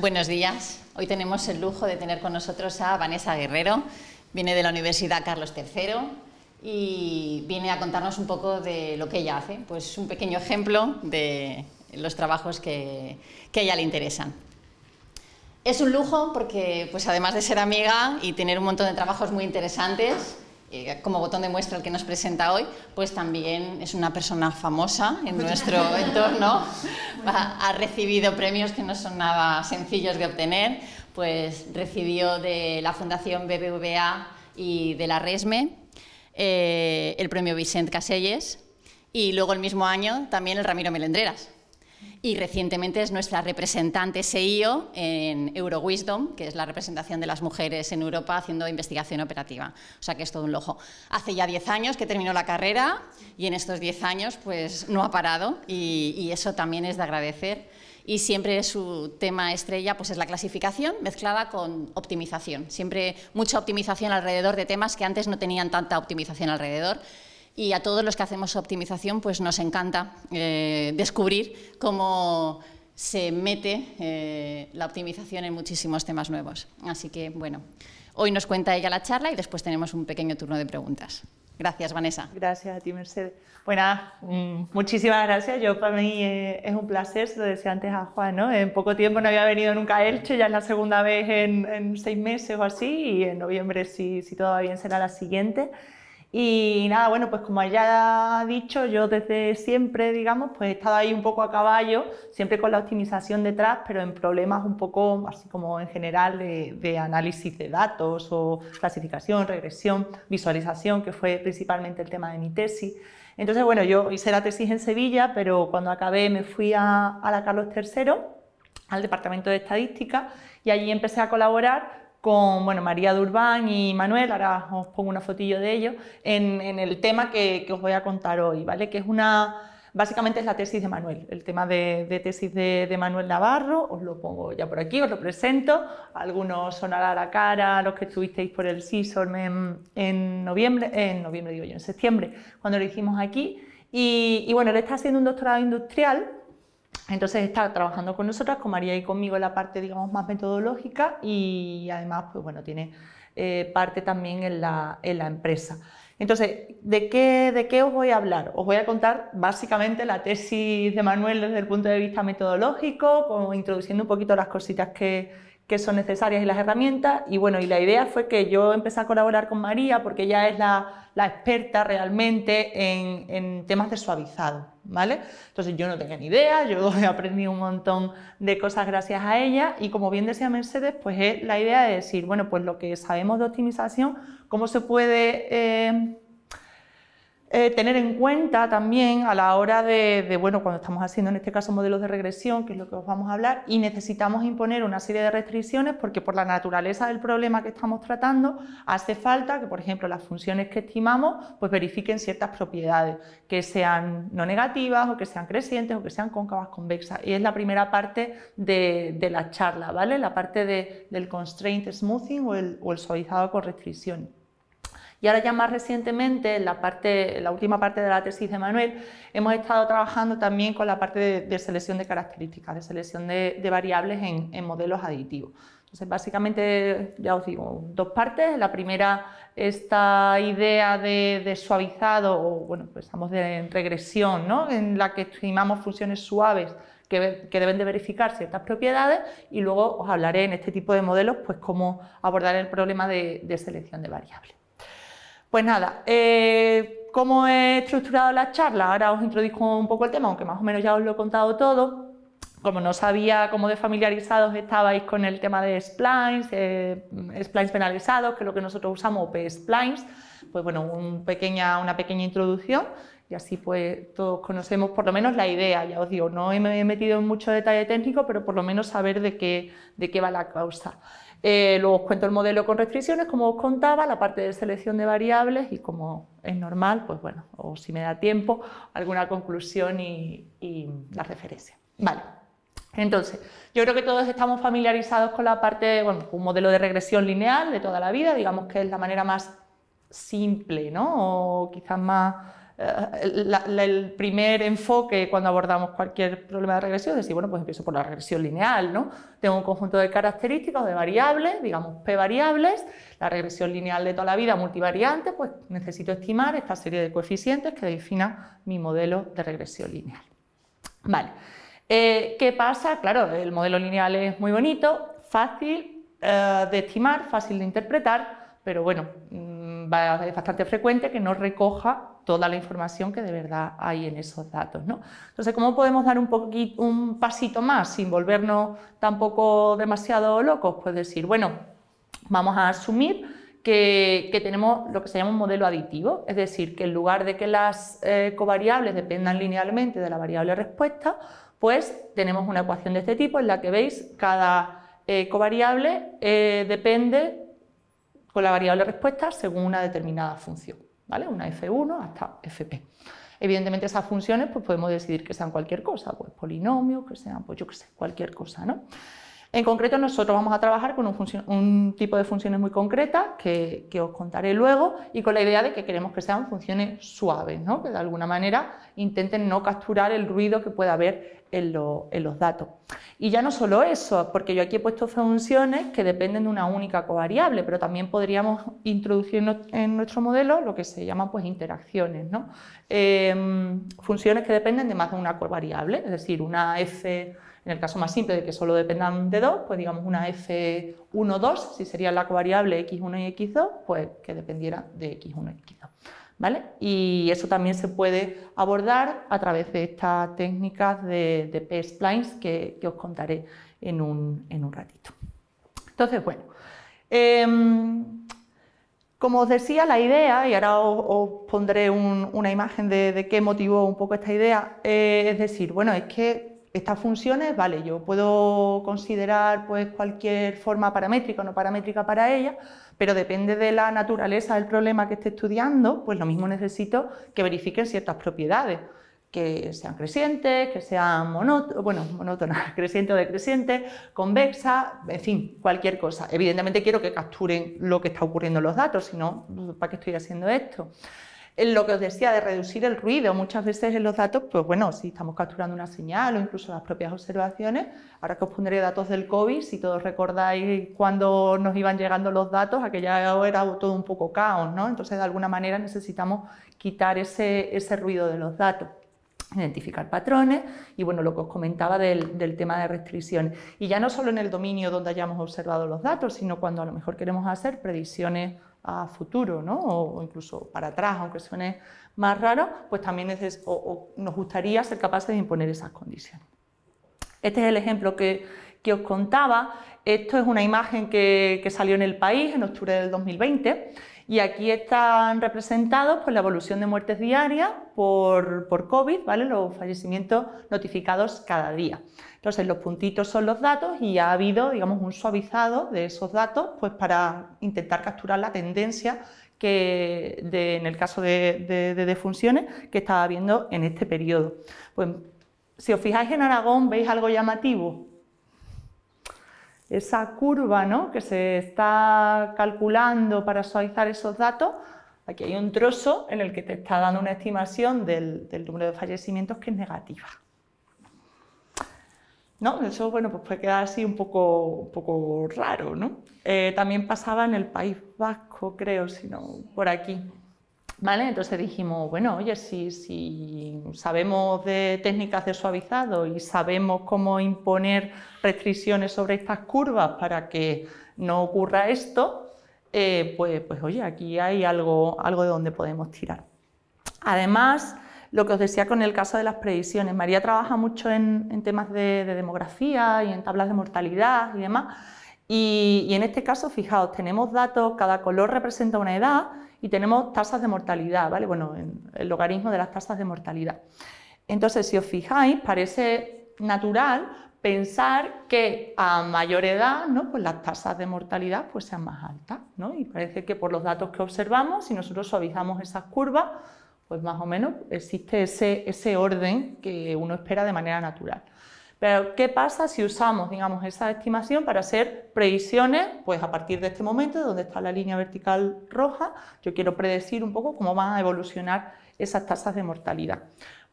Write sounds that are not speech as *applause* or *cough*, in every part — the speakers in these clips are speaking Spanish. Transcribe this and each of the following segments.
Buenos días. Hoy tenemos el lujo de tener con nosotros a Vanessa Guerrero. Viene de la Universidad Carlos III y viene a contarnos un poco de lo que ella hace. Pues un pequeño ejemplo de los trabajos que, a ella le interesan. Es un lujo porque, pues además de ser amiga y tener un montón de trabajos muy interesantes, eh, como botón de muestra el que nos presenta hoy, pues también es una persona famosa en nuestro entorno, *laughs* ha, recibido premios que no son nada sencillos de obtener, pues recibió de la Fundación BBVA y de la RESME eh, el premio vicente Caselles y luego el mismo año también el Ramiro Melendreras y recientemente es nuestra representante CEO en Eurowisdom, que es la representación de las mujeres en Europa haciendo investigación operativa. O sea que es todo un lojo. Hace ya 10 años que terminó la carrera y en estos 10 años pues no ha parado y, y eso también es de agradecer. Y siempre su tema estrella pues es la clasificación mezclada con optimización. Siempre mucha optimización alrededor de temas que antes no tenían tanta optimización alrededor y a todos los que hacemos optimización pues nos encanta eh, descubrir cómo se mete eh, la optimización en muchísimos temas nuevos. Así que, bueno, hoy nos cuenta ella la charla y después tenemos un pequeño turno de preguntas. Gracias, Vanessa. Gracias a ti, Mercedes. Bueno, mm, muchísimas gracias. Yo para mí eh, es un placer, se lo decía antes a Juan, ¿no? En poco tiempo no había venido nunca a Elche, ya es la segunda vez en, seis meses o así, y en noviembre, si, si todo va bien, será la siguiente. Y nada, bueno, pues como ya he dicho, yo desde siempre, digamos, pues he estado ahí un poco a caballo, siempre con la optimización detrás, pero en problemas un poco, así como en general, de, análisis de datos o clasificación, regresión, visualización, que fue principalmente el tema de mi tesis. Entonces, bueno, yo hice la tesis en Sevilla, pero cuando acabé me fui a, a la Carlos III, al Departamento de Estadística, y allí empecé a colaborar con bueno, María Durbán y Manuel, ahora os pongo una fotillo de ellos, en, en el tema que, os voy a contar hoy, ¿vale? Que es una, básicamente es la tesis de Manuel, el tema de, tesis de, Manuel Navarro, os lo pongo ya por aquí, os lo presento, algunos sonará la cara, los que estuvisteis por el SISORM en, noviembre, en noviembre digo yo, en septiembre, cuando lo hicimos aquí, y, y bueno, él está haciendo un doctorado industrial, entonces está trabajando con nosotras, con María y conmigo la parte, más metodológica y además, pues bueno, tiene eh, parte también en la, empresa. Entonces, ¿de qué, ¿de qué os voy a hablar? Os voy a contar básicamente la tesis de Manuel desde el punto de vista metodológico, como introduciendo un poquito las cositas que, que son necesarias y las herramientas. Y bueno, y la idea fue que yo empecé a colaborar con María porque ella es la, experta realmente en, temas de suavizado, ¿vale? Entonces yo no tenía ni idea, yo *laughs* he aprendido un montón de cosas gracias a ella y como bien decía Mercedes, pues es la idea de decir, bueno, pues lo que sabemos de optimización, cómo se puede... Eh, eh, tener en cuenta también a la hora de, bueno, cuando estamos haciendo en este caso modelos de regresión, que es lo que os vamos a hablar, y necesitamos imponer una serie de restricciones porque por la naturaleza del problema que estamos tratando hace falta que, por ejemplo, las funciones que estimamos pues verifiquen ciertas propiedades, que sean no negativas o que sean crecientes o que sean cóncavas, convexas. Y es la primera parte de, la charla, ¿vale? La parte de, del constraint smoothing o el suavizado con restricciones. Y ahora ya más recientemente, en la, última parte de la tesis de Manuel, hemos estado trabajando también con la parte de, selección de características, de selección de, variables en, modelos aditivos. Entonces, básicamente, ya os digo, dos partes. La primera, esta idea de, suavizado, o bueno, pues estamos de, en regresión, ¿no? en la que estimamos funciones suaves que, deben de verificar ciertas propiedades y luego os hablaré en este tipo de modelos, pues cómo abordar el problema de selección de variables. Pues nada, eh, ¿cómo he estructurado la charla? Ahora os introduzco un poco el tema, aunque más o menos ya os lo he contado todo. Como no sabía cómo de familiarizados estabais con el tema de splines, eh, splines penalizados, que es lo que nosotros usamos, P-splines, pues bueno, pequeña, una pequeña introducción y así pues todos conocemos por lo menos la idea, ya os digo, no me he metido en mucho detalle técnico, pero por lo menos saber de qué, de qué va la causa. Eh, luego os cuento el modelo con restricciones, como os contaba, la parte de selección de variables y como es normal, pues bueno, o si me da tiempo, alguna conclusión y, y la referencia. Vale. Entonces, yo creo que todos estamos familiarizados con la parte, bueno, un modelo de regresión lineal de toda la vida, digamos que es la manera más simple, ¿no? O quizás más eh, el primer enfoque cuando abordamos cualquier problema de regresión es decir, bueno, pues empiezo por la regresión lineal, ¿no? Tengo un conjunto de características, de variables, digamos P variables, la regresión lineal de toda la vida multivariante, pues necesito estimar esta serie de coeficientes que defina mi modelo de regresión lineal. Vale, eh, ¿qué pasa? Claro, el modelo lineal es muy bonito, fácil eh, de estimar, fácil de interpretar, pero bueno, mm, es bastante frecuente que no recoja toda la información que de verdad hay en esos datos. ¿no? Entonces, ¿cómo podemos dar un, poquito, un pasito más sin volvernos tampoco demasiado locos? Pues decir, bueno, vamos a asumir que, tenemos lo que se llama un modelo aditivo, es decir, que en lugar de que las eh, covariables dependan linealmente de la variable respuesta, pues tenemos una ecuación de este tipo en la que veis cada eh, covariable eh, depende con la variable respuesta según una determinada función. Una F1 hasta FP. Evidentemente esas funciones pues podemos decidir que sean cualquier cosa, pues polinomios, que sean pues yo que sé, cualquier cosa, ¿no? En concreto, nosotros vamos a trabajar con un, tipo de funciones muy concretas que, os contaré luego y con la idea de que queremos que sean funciones suaves, que de alguna manera intenten no capturar el ruido que pueda haber en, los datos. Y ya no solo eso, porque yo aquí he puesto funciones que dependen de una única covariable, pero también podríamos introducir en nuestro modelo lo que se llama pues, interacciones, ¿no? Em, funciones que dependen de más de una covariable, es decir, una f en el caso más simple de que solo dependan de dos, pues digamos una f 1 2, si sería la covariable X1 y X2, pues que dependiera de X1 y X2. ¿Vale? Y eso también se puede abordar a través de estas técnicas de, de P-splines que, os contaré en un, ratito. Entonces, bueno, em, como os decía, la idea, y ahora os, pondré una imagen de, qué motivó un poco esta idea, eh, es decir, bueno, es que estas funciones, vale, yo puedo considerar pues, cualquier forma paramétrica o no paramétrica para ella, pero depende de la naturaleza del problema que esté estudiando, pues lo mismo necesito que verifiquen ciertas propiedades, que sean crecientes, que sean monótonas, bueno, monótonas, *laughs* crecientes o decrecientes, convexas, en fin, cualquier cosa. Evidentemente quiero que capturen lo que está ocurriendo en los datos, si no, ¿para qué estoy haciendo esto? en lo que os decía de reducir el ruido, muchas veces en los datos, pues bueno, si estamos capturando una señal o incluso las propias observaciones, ahora que os pondré datos del COVID, si todos recordáis cuando nos iban llegando los datos, aquella era todo un poco caos, ¿no? Entonces, de alguna manera necesitamos quitar ese, ruido de los datos identificar patrones y bueno, lo que os comentaba del, del, tema de restricciones. Y ya no solo en el dominio donde hayamos observado los datos, sino cuando a lo mejor queremos hacer predicciones a futuro, ¿no? o, incluso para atrás, aunque suene más raro, pues también nos gustaría ser capaces de imponer esas condiciones. Este es el ejemplo que, os contaba. Esto es una imagen que, que, salió en el país en octubre del 2020 y aquí están representados pues, la evolución de muertes diarias por, COVID, ¿vale? los fallecimientos notificados cada día. Entonces, los puntitos son los datos y ha habido digamos, un suavizado de esos datos pues, para intentar capturar la tendencia que en el caso de, defunciones que estaba habiendo en este periodo. Pues, si os fijáis en Aragón, veis algo llamativo, esa curva que se está calculando para suavizar esos datos, aquí hay un trozo en el que te está dando una estimación del, número de fallecimientos que es negativa. Eso bueno, pues puede quedar así un poco, un poco raro. ¿no? Eh, también pasaba en el País Vasco, creo, si no por aquí. Entonces dijimos, bueno, oye, si, sabemos de técnicas de suavizado y sabemos cómo imponer restricciones sobre estas curvas para que no ocurra esto, eh, pues, pues, oye, aquí hay algo, de donde podemos tirar. Además, lo que os decía con el caso de las previsiones, María trabaja mucho en, temas de, demografía y en tablas de mortalidad y demás, y en este caso, fijaos, tenemos datos, cada color representa una edad, y tenemos tasas de mortalidad, ¿vale? Bueno, el logaritmo de las tasas de mortalidad. Entonces, si os fijáis, parece natural pensar que a mayor edad ¿no? pues las tasas de mortalidad pues sean más altas. ¿no? Y parece que por los datos que observamos, si nosotros suavizamos esas curvas, pues más o menos existe ese orden que uno espera de manera natural. Pero, ¿qué pasa si usamos, digamos, esa estimación para hacer previsiones? Pues a partir de este momento, donde está la línea vertical roja, yo quiero predecir un poco cómo van a evolucionar esas tasas de mortalidad.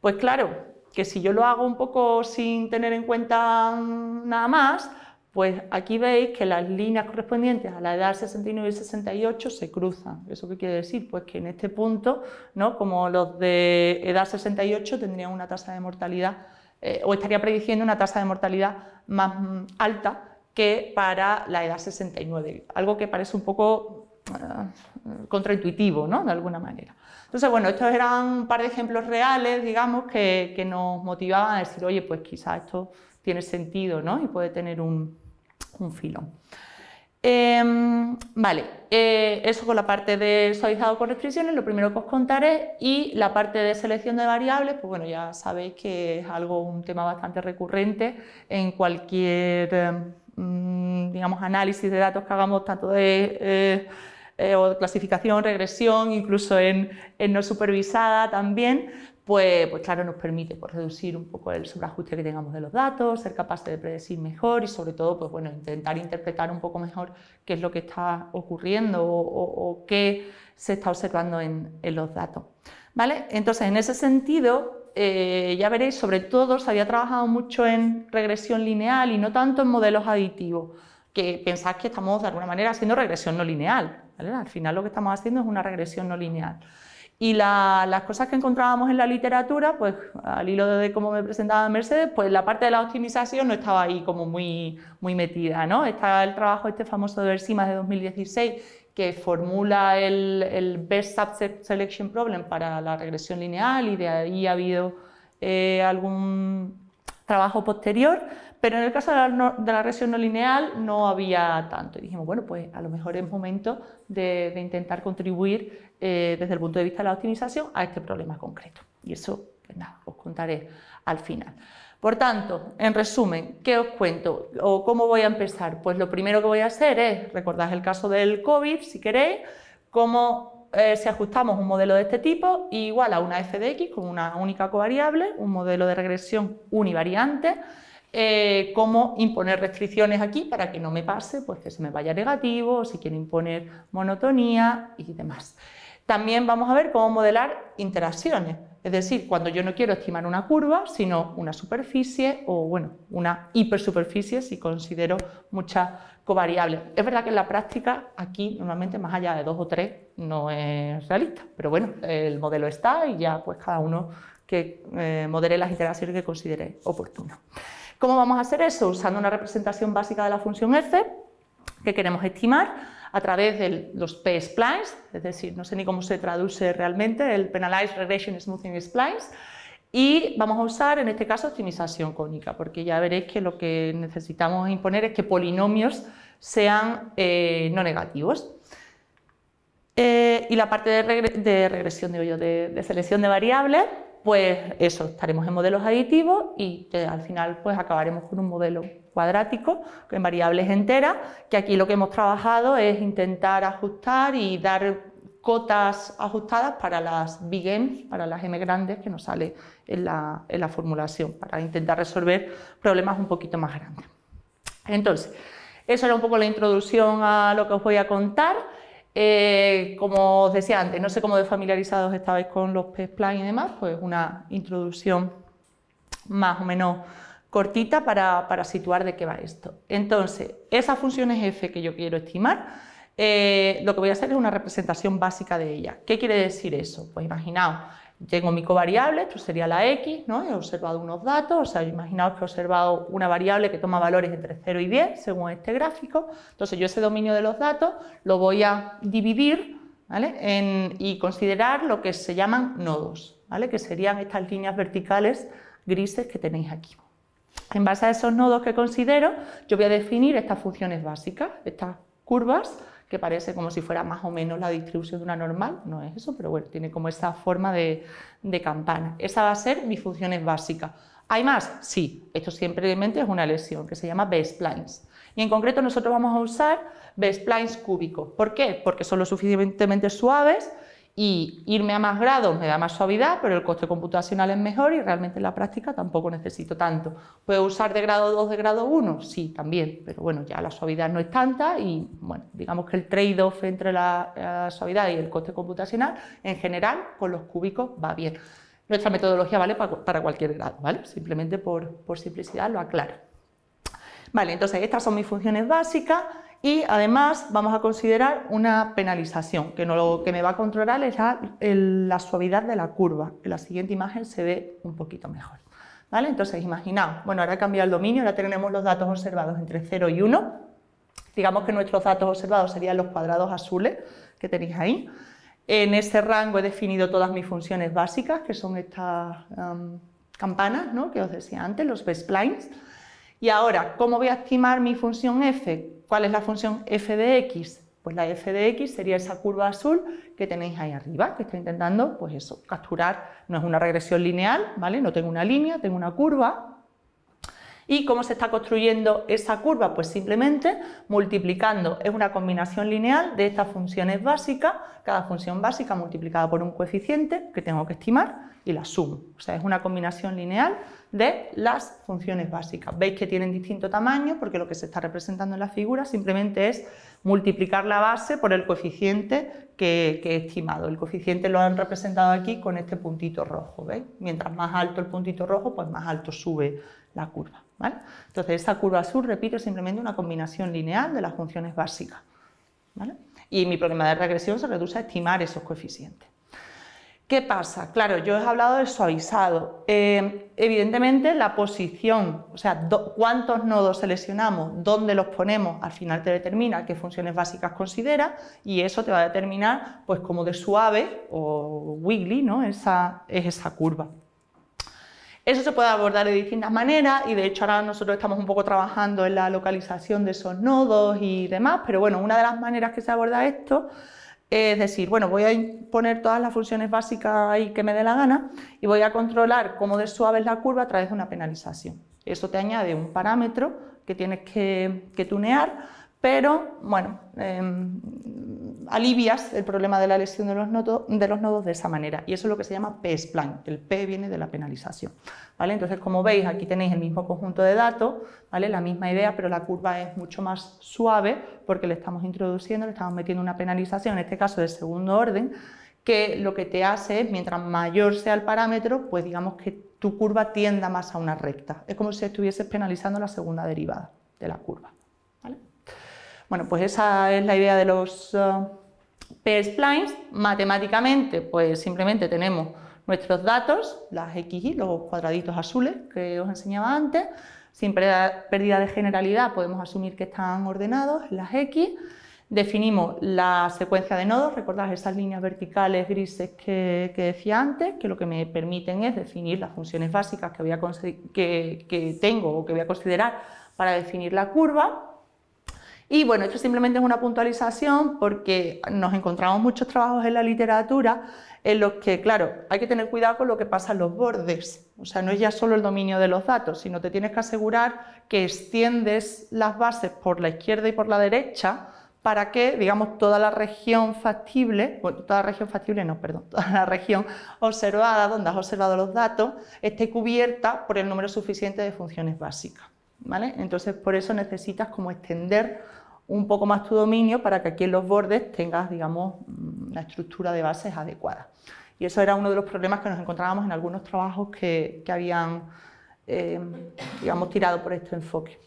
Pues claro, que si yo lo hago un poco sin tener en cuenta nada más, pues aquí veis que las líneas correspondientes a la edad 69 y 68 se cruzan. ¿Eso qué quiere decir? Pues que en este punto, ¿no? como los de edad 68 tendrían una tasa de mortalidad eh, o estaría prediciendo una tasa de mortalidad más mm, alta que para la edad 69, algo que parece un poco eh, contraintuitivo, ¿no? De alguna manera. Entonces, bueno, estos eran un par de ejemplos reales, digamos, que, nos motivaban a decir, oye, pues quizá esto tiene sentido, ¿no? Y puede tener un, un filón. Em, vale, eh, eso con la parte de suavizado con restricciones, lo primero que os contaré, y la parte de selección de variables, pues bueno, ya sabéis que es algo, un tema bastante recurrente en cualquier, eh, mm, digamos, análisis de datos que hagamos, tanto eh, de clasificación, regresión, incluso en, en no supervisada también, pues, pues, claro, nos permite pues, reducir un poco el sobreajuste que tengamos de los datos, ser capaces de predecir mejor y sobre todo, pues bueno, intentar interpretar un poco mejor qué es lo que está ocurriendo o, qué se está observando en, los datos. ¿Vale? Entonces, en ese sentido, eh, ya veréis, sobre todo se había trabajado mucho en regresión lineal y no tanto en modelos aditivos, que pensáis que estamos de alguna manera haciendo regresión no lineal. ¿vale? Al final lo que estamos haciendo es una regresión no lineal. Y las cosas que encontrábamos en la literatura, pues al hilo de cómo me presentaba Mercedes, pues la parte de la optimización no estaba ahí como muy, muy metida. ¿no? Está el trabajo este famoso de Versima de 2016 que formula el, Best Subset Selection Problem para la regresión lineal y de ahí ha habido eh, algún trabajo posterior, pero en el caso de la, región no lineal no había tanto. Y dijimos, bueno, pues a lo mejor es momento de, intentar contribuir eh, desde el punto de vista de la optimización a este problema concreto. Y eso, pues nada, os contaré al final. Por tanto, en resumen, ¿qué os cuento o cómo voy a empezar? Pues lo primero que voy a hacer es, recordad el caso del COVID, si queréis, cómo eh, si ajustamos un modelo de este tipo, igual a una f de x con una única covariable, un modelo de regresión univariante, eh, cómo imponer restricciones aquí para que no me pase, pues que se me vaya negativo, si quiero imponer monotonía y demás. También vamos a ver cómo modelar interacciones. Es decir, cuando yo no quiero estimar una curva, sino una superficie o, bueno, una hipersuperficie si considero muchas covariables. Es verdad que en la práctica aquí normalmente más allá de dos o tres no es realista, pero bueno, el modelo está y ya pues cada uno que modele eh, modere las iteraciones que considere oportuno. ¿Cómo vamos a hacer eso? Usando una representación básica de la función f que queremos estimar a través de los P-splines, es decir, no sé ni cómo se traduce realmente, el Penalized Regression Smoothing Splines, y vamos a usar en este caso optimización cónica, porque ya veréis que lo que necesitamos imponer es que polinomios sean eh, no negativos. Eh, y la parte de, de regresión, digo yo, de selección de variables, pues eso, estaremos en modelos aditivos y al final pues acabaremos con un modelo cuadrático en variables enteras, que aquí lo que hemos trabajado es intentar ajustar y dar cotas ajustadas para las big M, para las M grandes que nos sale en la, en la formulación, para intentar resolver problemas un poquito más grandes. Entonces, eso era un poco la introducción a lo que os voy a contar. Eh, como os decía antes, no sé cómo de familiarizados estabais con los PES Plan y demás, pues una introducción más o menos cortita para, situar de qué va esto. Entonces, esas funciones f que yo quiero estimar, eh, lo que voy a hacer es una representación básica de ellas. ¿Qué quiere decir eso? Pues imaginaos, tengo mi covariable, esto sería la X, he observado unos datos, o sea, imaginaos que he observado una variable que toma valores entre 0 y 10, según este gráfico. Entonces yo ese dominio de los datos lo voy a dividir y considerar lo que se llaman nodos, que serían estas líneas verticales grises que tenéis aquí. En base a esos nodos que considero, yo voy a definir estas funciones básicas, estas curvas, que parece como si fuera más o menos la distribución de una normal, no es eso, pero bueno, tiene como esa forma de, de campana. Esa va a ser mis funciones básica. ¿Hay más? Sí, esto siempre mente es una lesión que se llama B-splines Y en concreto nosotros vamos a usar B-splines cúbicos. ¿Por qué? Porque son lo suficientemente suaves y irme a más grados me da más suavidad, pero el coste computacional es mejor y realmente en la práctica tampoco necesito tanto. ¿Puedo usar de grado 2, de grado 1? Sí, también, pero bueno, ya la suavidad no es tanta y bueno, digamos que el trade-off entre la, eh, suavidad y el coste computacional en general con los cúbicos va bien. Nuestra metodología vale para, cualquier grado, ¿vale? Simplemente por, por simplicidad lo aclaro. Vale, entonces estas son mis funciones básicas. Y además vamos a considerar una penalización, que no lo que me va a controlar es la, suavidad de la curva. En la siguiente imagen se ve un poquito mejor. ¿Vale? Entonces, imaginaos, bueno, ahora cambiado el dominio, ahora tenemos los datos observados entre 0 y 1. Digamos que nuestros datos observados serían los cuadrados azules que tenéis ahí. En ese rango he definido todas mis funciones básicas, que son estas campanas que os decía antes, los best y ahora, ¿cómo voy a estimar mi función f? ¿Cuál es la función f de x? Pues la f de x sería esa curva azul que tenéis ahí arriba, que estoy intentando, pues eso, capturar. No es una regresión lineal, ¿vale? No tengo una línea, tengo una curva, ¿Y cómo se está construyendo esa curva? Pues simplemente multiplicando. Es una combinación lineal de estas funciones básicas, cada función básica multiplicada por un coeficiente que tengo que estimar y la sumo. O sea, es una combinación lineal de las funciones básicas. Veis que tienen distinto tamaño porque lo que se está representando en la figura simplemente es multiplicar la base por el coeficiente que, que, he estimado. El coeficiente lo han representado aquí con este puntito rojo. ¿veis? Mientras más alto el puntito rojo, pues más alto sube la curva. Entonces, esta curva azul, repito, simplemente una combinación lineal de las funciones básicas. ¿vale? Y mi problema de regresión se reduce a estimar esos coeficientes. ¿Qué pasa? Claro, yo he hablado de suavizado. Eh, evidentemente, la posición, o sea, cuántos nodos seleccionamos, dónde los ponemos, al final te determina qué funciones básicas considera y eso te va a determinar, pues, como de suave o wiggly, ¿no? Esa, es esa curva. Eso se puede abordar de distintas maneras y de hecho ahora nosotros estamos un poco trabajando en la localización de esos nodos y demás, pero bueno, una de las maneras que se aborda esto es decir, bueno, voy a poner todas las funciones básicas ahí que me dé la gana y voy a controlar cómo de suave es la curva a través de una penalización. Eso te añade un parámetro que tienes que, que tunear pero bueno, em, alivias el problema de la lesión de los, nodos de esa manera. Y eso es lo que se llama plan. El P viene de la penalización. ¿vale? Entonces, como veis, aquí tenéis el mismo conjunto de datos, ¿vale? la misma idea, pero la curva es mucho más suave porque le estamos introduciendo, le estamos metiendo una penalización, en este caso de segundo orden, que lo que te hace es, mientras mayor sea el parámetro, pues digamos que tu curva tienda más a una recta. Es como si estuvieses penalizando la segunda derivada de la curva. Bueno, pues esa es la idea de los eh, P-splines. Matemáticamente, pues simplemente tenemos nuestros datos, las x y los cuadraditos azules que os enseñaba antes. Sin pérdida de generalidad podemos asumir que están ordenados las x. Definimos la secuencia de nodos, recordad esas líneas verticales grises que, decía antes, que lo que me permiten es definir las funciones básicas que, voy a que tengo o que voy a considerar para definir la curva. Y bueno, esto simplemente es una puntualización porque nos encontramos muchos trabajos en la literatura en los que, claro, hay que tener cuidado con lo que pasa en los bordes. O sea, no es ya solo el dominio de los datos, sino te tienes que asegurar que extiendes las bases por la izquierda y por la derecha para que, digamos, toda la región factible, bueno, toda la región factible no, perdón, *laughs* toda la región observada, donde has observado los datos, esté cubierta por el número suficiente de funciones básicas. Entonces, por eso necesitas como extender un poco más tu dominio para que aquí en los bordes tengas, digamos, mm, la estructura de bases adecuada. Y eso era uno de los problemas que nos encontrábamos en algunos trabajos que, habían, em, digamos, tirado por este enfoque.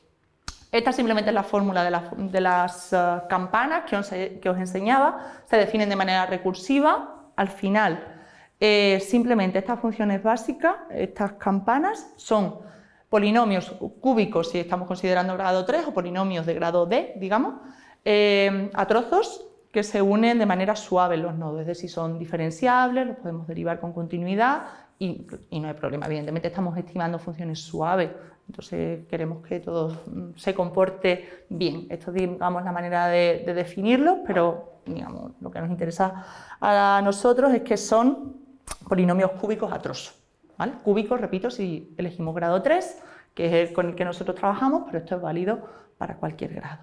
Esta simplemente es la fórmula de, las eh, campanas que os, enseñaba. Se definen de manera recursiva. Al final, eh, simplemente estas funciones básicas, estas campanas, son polinomios cúbicos si estamos considerando grado 3 o polinomios de grado D, digamos, eh, a trozos que se unen de manera suave los nodos, es decir, son diferenciables, los podemos derivar con continuidad y, no hay problema. Evidentemente estamos estimando funciones suaves, entonces queremos que todo mm, se comporte bien. Esto es, digamos, la manera de, de definirlo, pero digamos, lo que nos interesa a nosotros es que son polinomios cúbicos a trozos. Cúbico, repito, si elegimos grado 3, que es el con el que nosotros trabajamos, pero esto es válido para cualquier grado.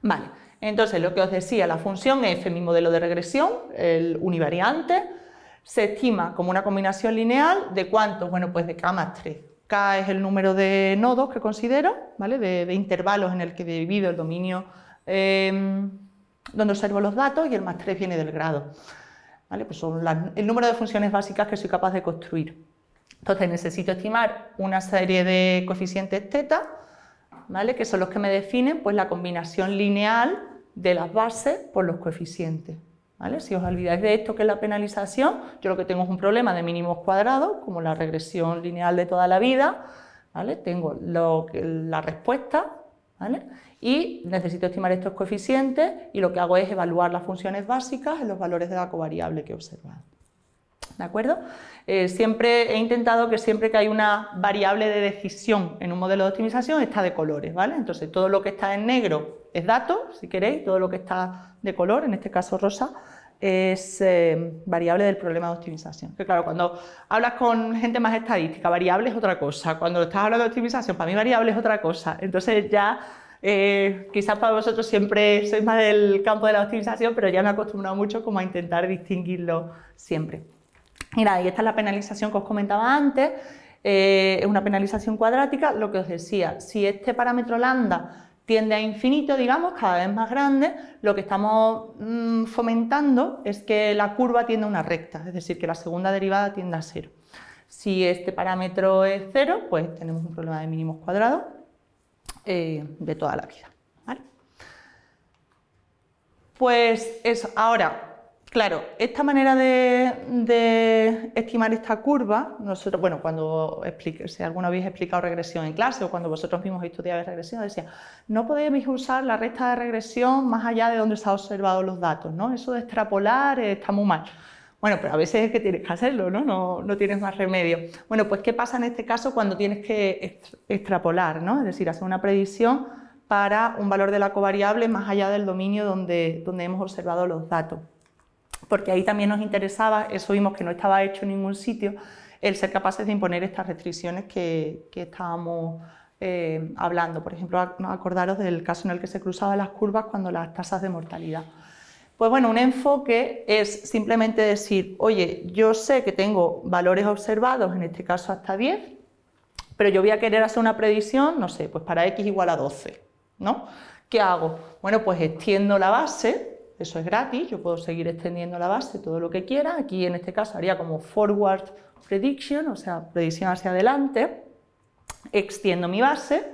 Vale, entonces lo que os decía, la función f, este mi modelo de regresión, el univariante, se estima como una combinación lineal de cuántos, bueno, pues de k más 3. k es el número de nodos que considero, ¿vale? De, intervalos en el que divido el dominio em, donde observo los datos y el más 3 viene del grado. Pues son el número de funciones básicas que soy capaz de construir. Entonces necesito estimar una serie de coeficientes teta, ¿vale? que son los que me definen pues, la combinación lineal de las bases por los coeficientes. ¿vale? Si os olvidáis de esto, que es la penalización, yo lo que tengo es un problema de mínimos cuadrados, como la regresión lineal de toda la vida, ¿vale? tengo lo la respuesta ¿vale? Y necesito estimar estos coeficientes y lo que hago es evaluar las funciones básicas en los valores de la covariable que he observado. ¿De acuerdo? Eh, siempre he intentado que siempre que hay una variable de decisión en un modelo de optimización está de colores, ¿vale? Entonces todo lo que está en negro es dato, si queréis, todo lo que está de color, en este caso rosa, es eh, variable del problema de optimización. Que claro, cuando hablas con gente más estadística, variable es otra cosa. Cuando estás hablando de optimización, para mí variable es otra cosa. Entonces ya eh, quizás para vosotros siempre sois más del campo de la optimización, pero ya me he acostumbrado mucho como a intentar distinguirlo siempre. Mira, y esta es la penalización que os comentaba antes, eh, es una penalización cuadrática, lo que os decía, si este parámetro lambda tiende a infinito, digamos, cada vez más grande, lo que estamos mm, fomentando es que la curva tienda a una recta, es decir, que la segunda derivada tienda a cero. Si este parámetro es cero, pues tenemos un problema de mínimos cuadrados eh, de toda la vida. Pues eso, ahora, claro, esta manera de, estimar esta curva, nosotros, bueno, cuando explique, si alguna habéis explicado regresión en clase o cuando vosotros mismos estudiáis regresión, decía, no podéis usar la recta de regresión más allá de donde se han observado los datos, ¿no? Eso de extrapolar eh, está muy mal. Bueno, pero a veces es que tienes que hacerlo, ¿no? No, tienes más remedio. Bueno, pues ¿qué pasa en este caso cuando tienes que extrapolar, ¿no? Es decir, hacer una predicción para un valor de la covariable más allá del dominio donde, hemos observado los datos. Porque ahí también nos interesaba, eso vimos que no estaba hecho en ningún sitio, el ser capaces de imponer estas restricciones que, estábamos eh, hablando. Por ejemplo, acordaros del caso en el que se cruzaban las curvas cuando las tasas de mortalidad. Pues bueno, un enfoque es simplemente decir, oye, yo sé que tengo valores observados, en este caso hasta 10, pero yo voy a querer hacer una predicción, no sé, pues para x igual a 12, ¿no? ¿Qué hago? Bueno, pues extiendo la base, eso es gratis, yo puedo seguir extendiendo la base todo lo que quiera, aquí en este caso haría como forward prediction, o sea, predicción hacia adelante, extiendo mi base,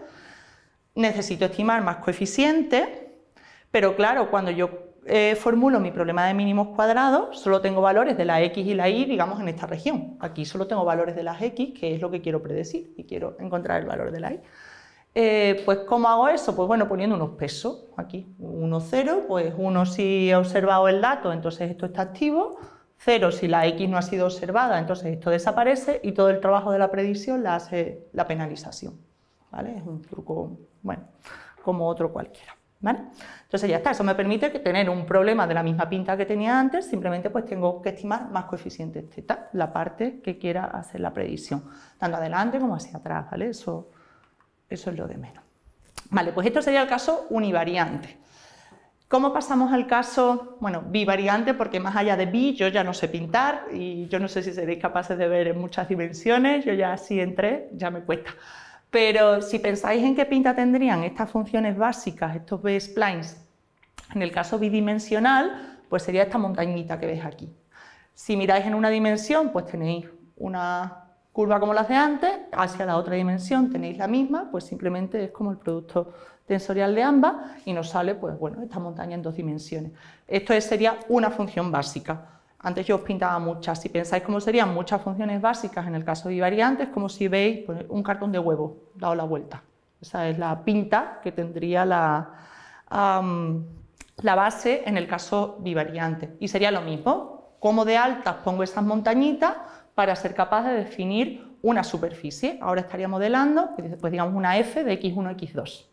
necesito estimar más coeficientes, pero claro, cuando yo eh, formulo mi problema de mínimos cuadrados, solo tengo valores de la x y la y, digamos, en esta región. Aquí solo tengo valores de las x, que es lo que quiero predecir, y quiero encontrar el valor de la y. Eh, pues, ¿cómo hago eso? Pues bueno, poniendo unos pesos aquí. 1, 0, pues 1 si he observado el dato, entonces esto está activo. 0 si la X no ha sido observada, entonces esto desaparece y todo el trabajo de la predicción la hace la penalización. ¿vale? Es un truco, bueno, como otro cualquiera. ¿vale? Entonces ya está, eso me permite que tener un problema de la misma pinta que tenía antes, simplemente pues tengo que estimar más coeficiente zeta, la parte que quiera hacer la predicción, tanto adelante como hacia atrás, ¿vale? Eso, eso es lo de menos. Vale, pues esto sería el caso univariante. ¿Cómo pasamos al caso, bueno, bivariante? Porque más allá de b, yo ya no sé pintar y yo no sé si seréis capaces de ver en muchas dimensiones, yo ya así entré, ya me cuesta. Pero si pensáis en qué pinta tendrían estas funciones básicas, estos B-splines, en el caso bidimensional, pues sería esta montañita que ves aquí. Si miráis en una dimensión, pues tenéis una curva como las de antes, hacia la otra dimensión tenéis la misma, pues simplemente es como el producto tensorial de ambas y nos sale, pues bueno, esta montaña en dos dimensiones. Esto sería una función básica. Antes yo os pintaba muchas. Si pensáis cómo serían muchas funciones básicas en el caso de es como si veis pues, un cartón de huevo dado la vuelta. Esa es la pinta que tendría la, la base en el caso bivariante. Y sería lo mismo, como de altas pongo esas montañitas para ser capaz de definir una superficie. Ahora estaría modelando, pues digamos una f de x1, x2.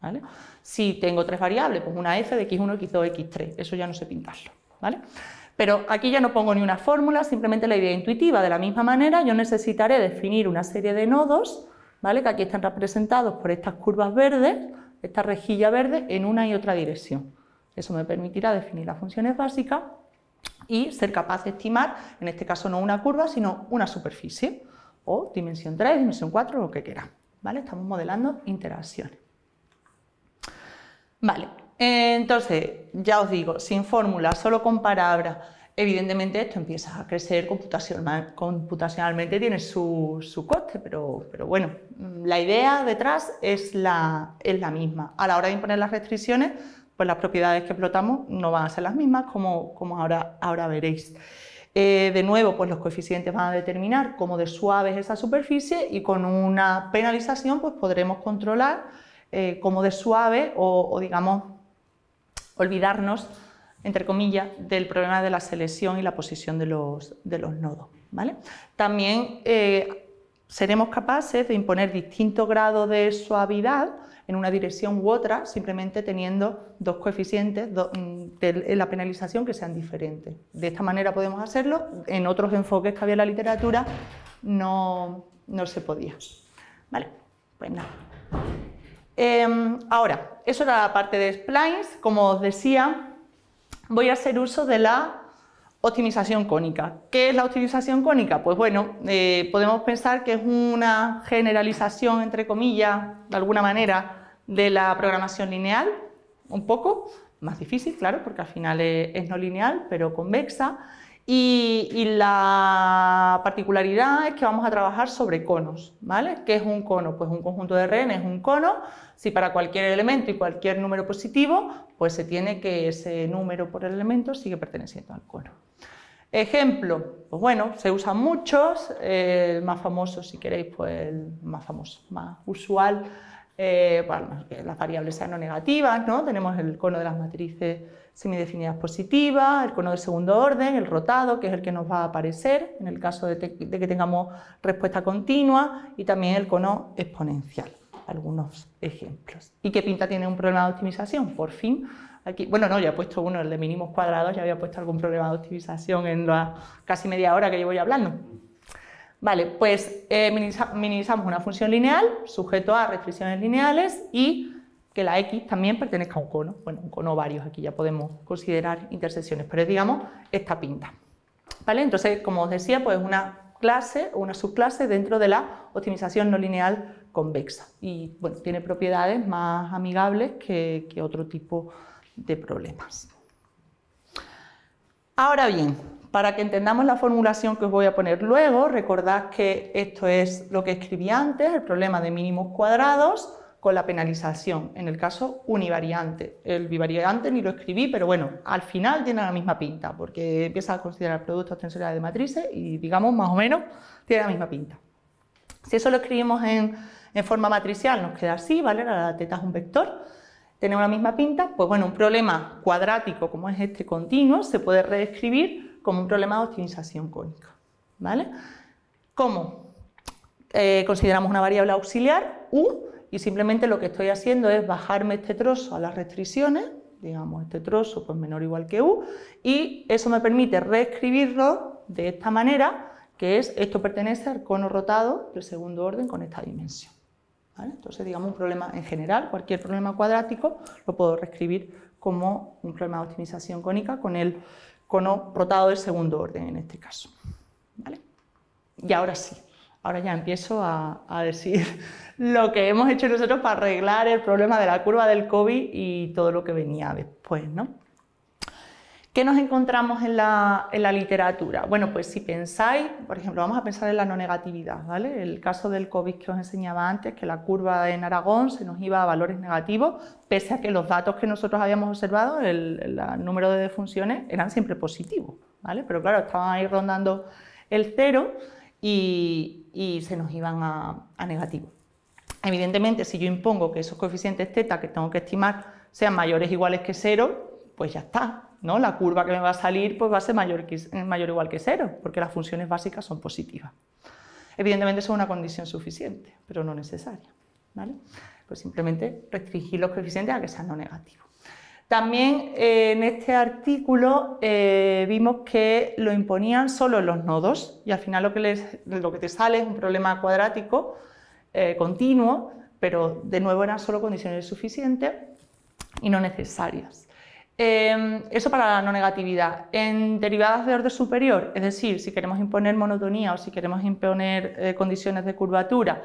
¿vale? Si tengo tres variables, pues una f de x1, x2, x3. Eso ya no sé pintarlo. ¿vale? Pero aquí ya no pongo ni una fórmula, simplemente la idea intuitiva. De la misma manera, yo necesitaré definir una serie de nodos, ¿vale? que aquí están representados por estas curvas verdes, esta rejilla verde, en una y otra dirección. Eso me permitirá definir las funciones básicas y ser capaz de estimar, en este caso no una curva, sino una superficie, o dimensión 3, dimensión 4, lo que quiera. ¿Vale? Estamos modelando interacciones. Vale, entonces, ya os digo, sin fórmula, solo con palabras, evidentemente esto empieza a crecer computacionalmente, tiene su, coste, pero, bueno, la idea detrás es la, es la misma. A la hora de imponer las restricciones, pues las propiedades que explotamos no van a ser las mismas, como, ahora, veréis. Eh, de nuevo, pues los coeficientes van a determinar cómo de suave es esa superficie y con una penalización pues podremos controlar eh, cómo de suave o, digamos olvidarnos, entre comillas, del problema de la selección y la posición de los, nodos. ¿vale? También eh, seremos capaces de imponer distintos grados de suavidad en una dirección u otra, simplemente teniendo dos coeficientes mm, de la penalización que sean diferentes. De esta manera podemos hacerlo, en otros enfoques que había en la literatura no, se podía. Vale, pues nada. Em, ahora, eso era la parte de splines, como os decía, voy a hacer uso de la Optimización cónica. ¿Qué es la optimización cónica? Pues bueno, eh, podemos pensar que es una generalización, entre comillas, de alguna manera, de la programación lineal, un poco, más difícil, claro, porque al final es no lineal, pero convexa. Y, la particularidad es que vamos a trabajar sobre conos, ¿vale? ¿Qué es un cono? Pues un conjunto de renes, es un cono. Si para cualquier elemento y cualquier número positivo, pues se tiene que ese número por el elemento sigue perteneciendo al cono. Ejemplo, pues bueno, se usan muchos, el más famoso, si queréis, pues el más famoso, más usual, eh, bueno, las variables sean no negativas, ¿no? Tenemos el cono de las matrices semidefinidas positiva, el cono de segundo orden, el rotado, que es el que nos va a aparecer en el caso de, que tengamos respuesta continua, y también el cono exponencial. Algunos ejemplos. ¿Y qué pinta tiene un problema de optimización? Por fin, aquí, bueno, no, ya he puesto uno, el de mínimos cuadrados, ya había puesto algún problema de optimización en la casi media hora que llevo voy hablando. Vale, pues eh, minimizamos una función lineal, sujeto a restricciones lineales y que la X también pertenezca a un cono, bueno, un cono varios, aquí ya podemos considerar intersecciones, pero digamos, esta pinta. ¿Vale? Entonces, como os decía, pues una clase o una subclase dentro de la optimización no lineal convexa y, bueno, tiene propiedades más amigables que, que otro tipo de problemas. Ahora bien, para que entendamos la formulación que os voy a poner luego, recordad que esto es lo que escribí antes, el problema de mínimos cuadrados, con la penalización, en el caso univariante. El bivariante ni lo escribí, pero bueno, al final tiene la misma pinta, porque empieza a considerar productos tensoriales de matrices y digamos más o menos tiene la misma pinta. Si eso lo escribimos en, forma matricial, nos queda así, ¿vale? La teta es un vector, tiene la misma pinta, pues bueno, un problema cuadrático como es este continuo se puede reescribir como un problema de optimización cónica, ¿vale? ¿Cómo? Eh, consideramos una variable auxiliar, U, y simplemente lo que estoy haciendo es bajarme este trozo a las restricciones, digamos este trozo pues menor o igual que u, y eso me permite reescribirlo de esta manera, que es esto pertenece al cono rotado del segundo orden con esta dimensión. Entonces, digamos, un problema en general, cualquier problema cuadrático, lo puedo reescribir como un problema de optimización cónica con el cono rotado del segundo orden en este caso. ¿Vale? Y ahora sí, ahora ya empiezo a, decir *laughs* lo que hemos hecho nosotros para arreglar el problema de la curva del COVID y todo lo que venía después, ¿no? ¿Qué nos encontramos en la, literatura? Bueno, pues si pensáis, por ejemplo, vamos a pensar en la no negatividad, ¿vale? El caso del COVID que os enseñaba antes, que la curva en Aragón se nos iba a valores negativos, pese a que los datos que nosotros habíamos observado, el, el número de defunciones, eran siempre positivos, ¿vale? Pero claro, estaban ahí rondando el cero y, y se nos iban a, a negativo. Evidentemente, si yo impongo que esos coeficientes teta que tengo que estimar sean mayores o iguales que cero, pues ya está, ¿no? La curva que me va a salir pues va a ser mayor, mayor o igual que cero, porque las funciones básicas son positivas. Evidentemente eso es una condición suficiente, pero no necesaria, Pues simplemente restringir los coeficientes a que sean no negativos. También eh, en este artículo eh, vimos que lo imponían solo los nodos y al final lo que, te sale es un problema cuadrático eh, continuo, pero de nuevo eran solo condiciones suficientes y no necesarias. Em, eso para la no negatividad. En derivadas de orden superior, es decir, si queremos imponer monotonía o si queremos imponer condiciones de curvatura,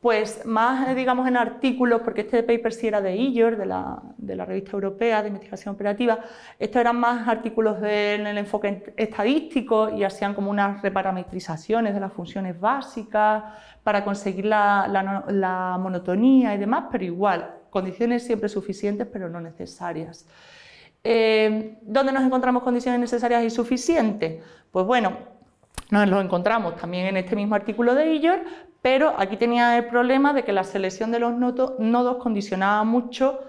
pues más, eh, digamos, en artículos, porque este paper sí era de IGER, de la, revista europea de investigación operativa, estos eran más artículos en el enfoque estadístico y hacían como unas reparametrizaciones de las funciones básicas para conseguir la, monotonía y demás, pero igual, condiciones siempre suficientes, pero no necesarias. Eh, ¿Dónde nos encontramos condiciones necesarias y suficientes? Pues bueno, nos lo encontramos también en este mismo artículo de Illor, pero aquí tenía el problema de que la selección de los nodos, condicionaba mucho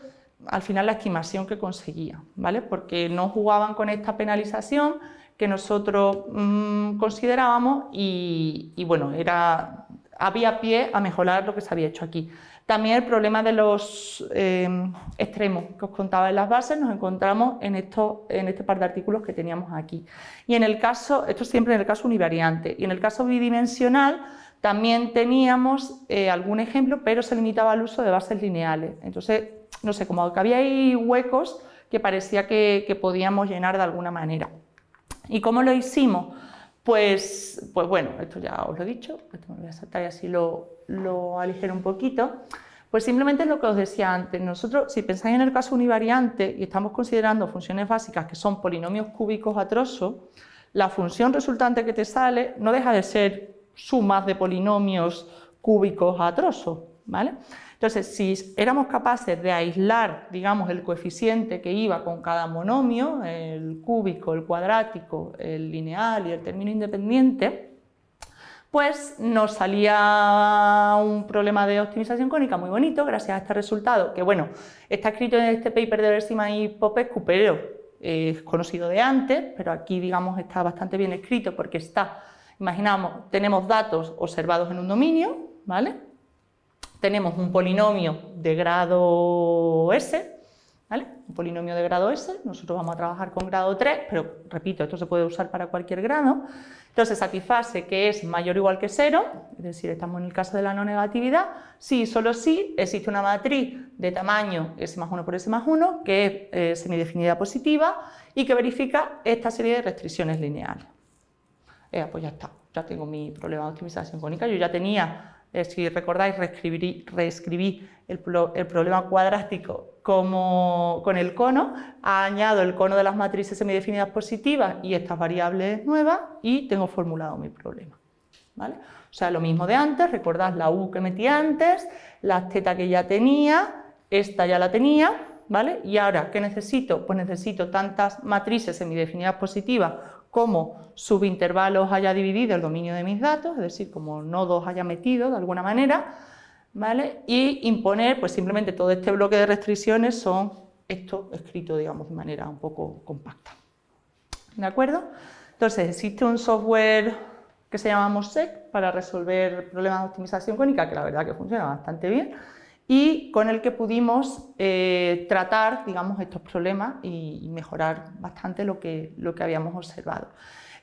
al final la estimación que conseguía, ¿vale? Porque no jugaban con esta penalización que nosotros mm, considerábamos y, y bueno, era, había pie a mejorar lo que se había hecho aquí. También el problema de los em, extremos que os contaba en las bases nos encontramos en, esto, en este par de artículos que teníamos aquí. Y en el caso, esto siempre en el caso univariante, y en el caso bidimensional también teníamos eh, algún ejemplo, pero se limitaba al uso de bases lineales. Entonces, no sé, como que había ahí huecos que parecía que, podíamos llenar de alguna manera. ¿Y cómo lo hicimos? Pues, pues bueno, esto ya os lo he dicho, esto me voy a saltar y así lo, lo aligero un poquito, pues simplemente es lo que os decía antes. Nosotros, si pensáis en el caso univariante y estamos considerando funciones básicas que son polinomios cúbicos a trozo, la función resultante que te sale no deja de ser sumas de polinomios cúbicos trozo, ¿vale? Entonces, si éramos capaces de aislar, digamos, el coeficiente que iba con cada monomio, el cúbico, el cuadrático, el lineal y el término independiente, pues nos salía un problema de optimización cónica muy bonito gracias a este resultado, que bueno, está escrito en este paper de Bersima y Popescu, pero es conocido de antes, pero aquí digamos está bastante bien escrito porque está, imaginamos, tenemos datos observados en un dominio, ¿vale? Tenemos un polinomio de grado S, un polinomio de grado S, nosotros vamos a trabajar con grado 3, pero repito, esto se puede usar para cualquier grado. Entonces, satisface que es mayor o igual que 0, es decir, estamos en el caso de la no negatividad, si y solo si existe una matriz de tamaño S más 1 por S más 1, que es eh, semidefinida positiva y que verifica esta serie de restricciones lineales. Eh, pues ya está, ya tengo mi problema de optimización cónica, yo ya tenía si recordáis, reescribí, el, problema cuadrático como con el cono, añado el cono de las matrices semidefinidas positivas y estas variables nuevas y tengo formulado mi problema. ¿vale? O sea, lo mismo de antes, recordad la U que metí antes, la teta que ya tenía, esta ya la tenía, ¿vale? Y ahora, ¿qué necesito? Pues necesito tantas matrices semidefinidas positivas como subintervalos haya dividido el dominio de mis datos, es decir, como nodos haya metido de alguna manera, ¿vale? Y imponer, pues simplemente todo este bloque de restricciones son esto escrito, digamos, de manera un poco compacta. ¿De acuerdo? Entonces, existe un software que se llama MOSEC para resolver problemas de optimización cónica, que la verdad que funciona bastante bien y con el que pudimos eh, tratar digamos, estos problemas y mejorar bastante lo que, lo que habíamos observado.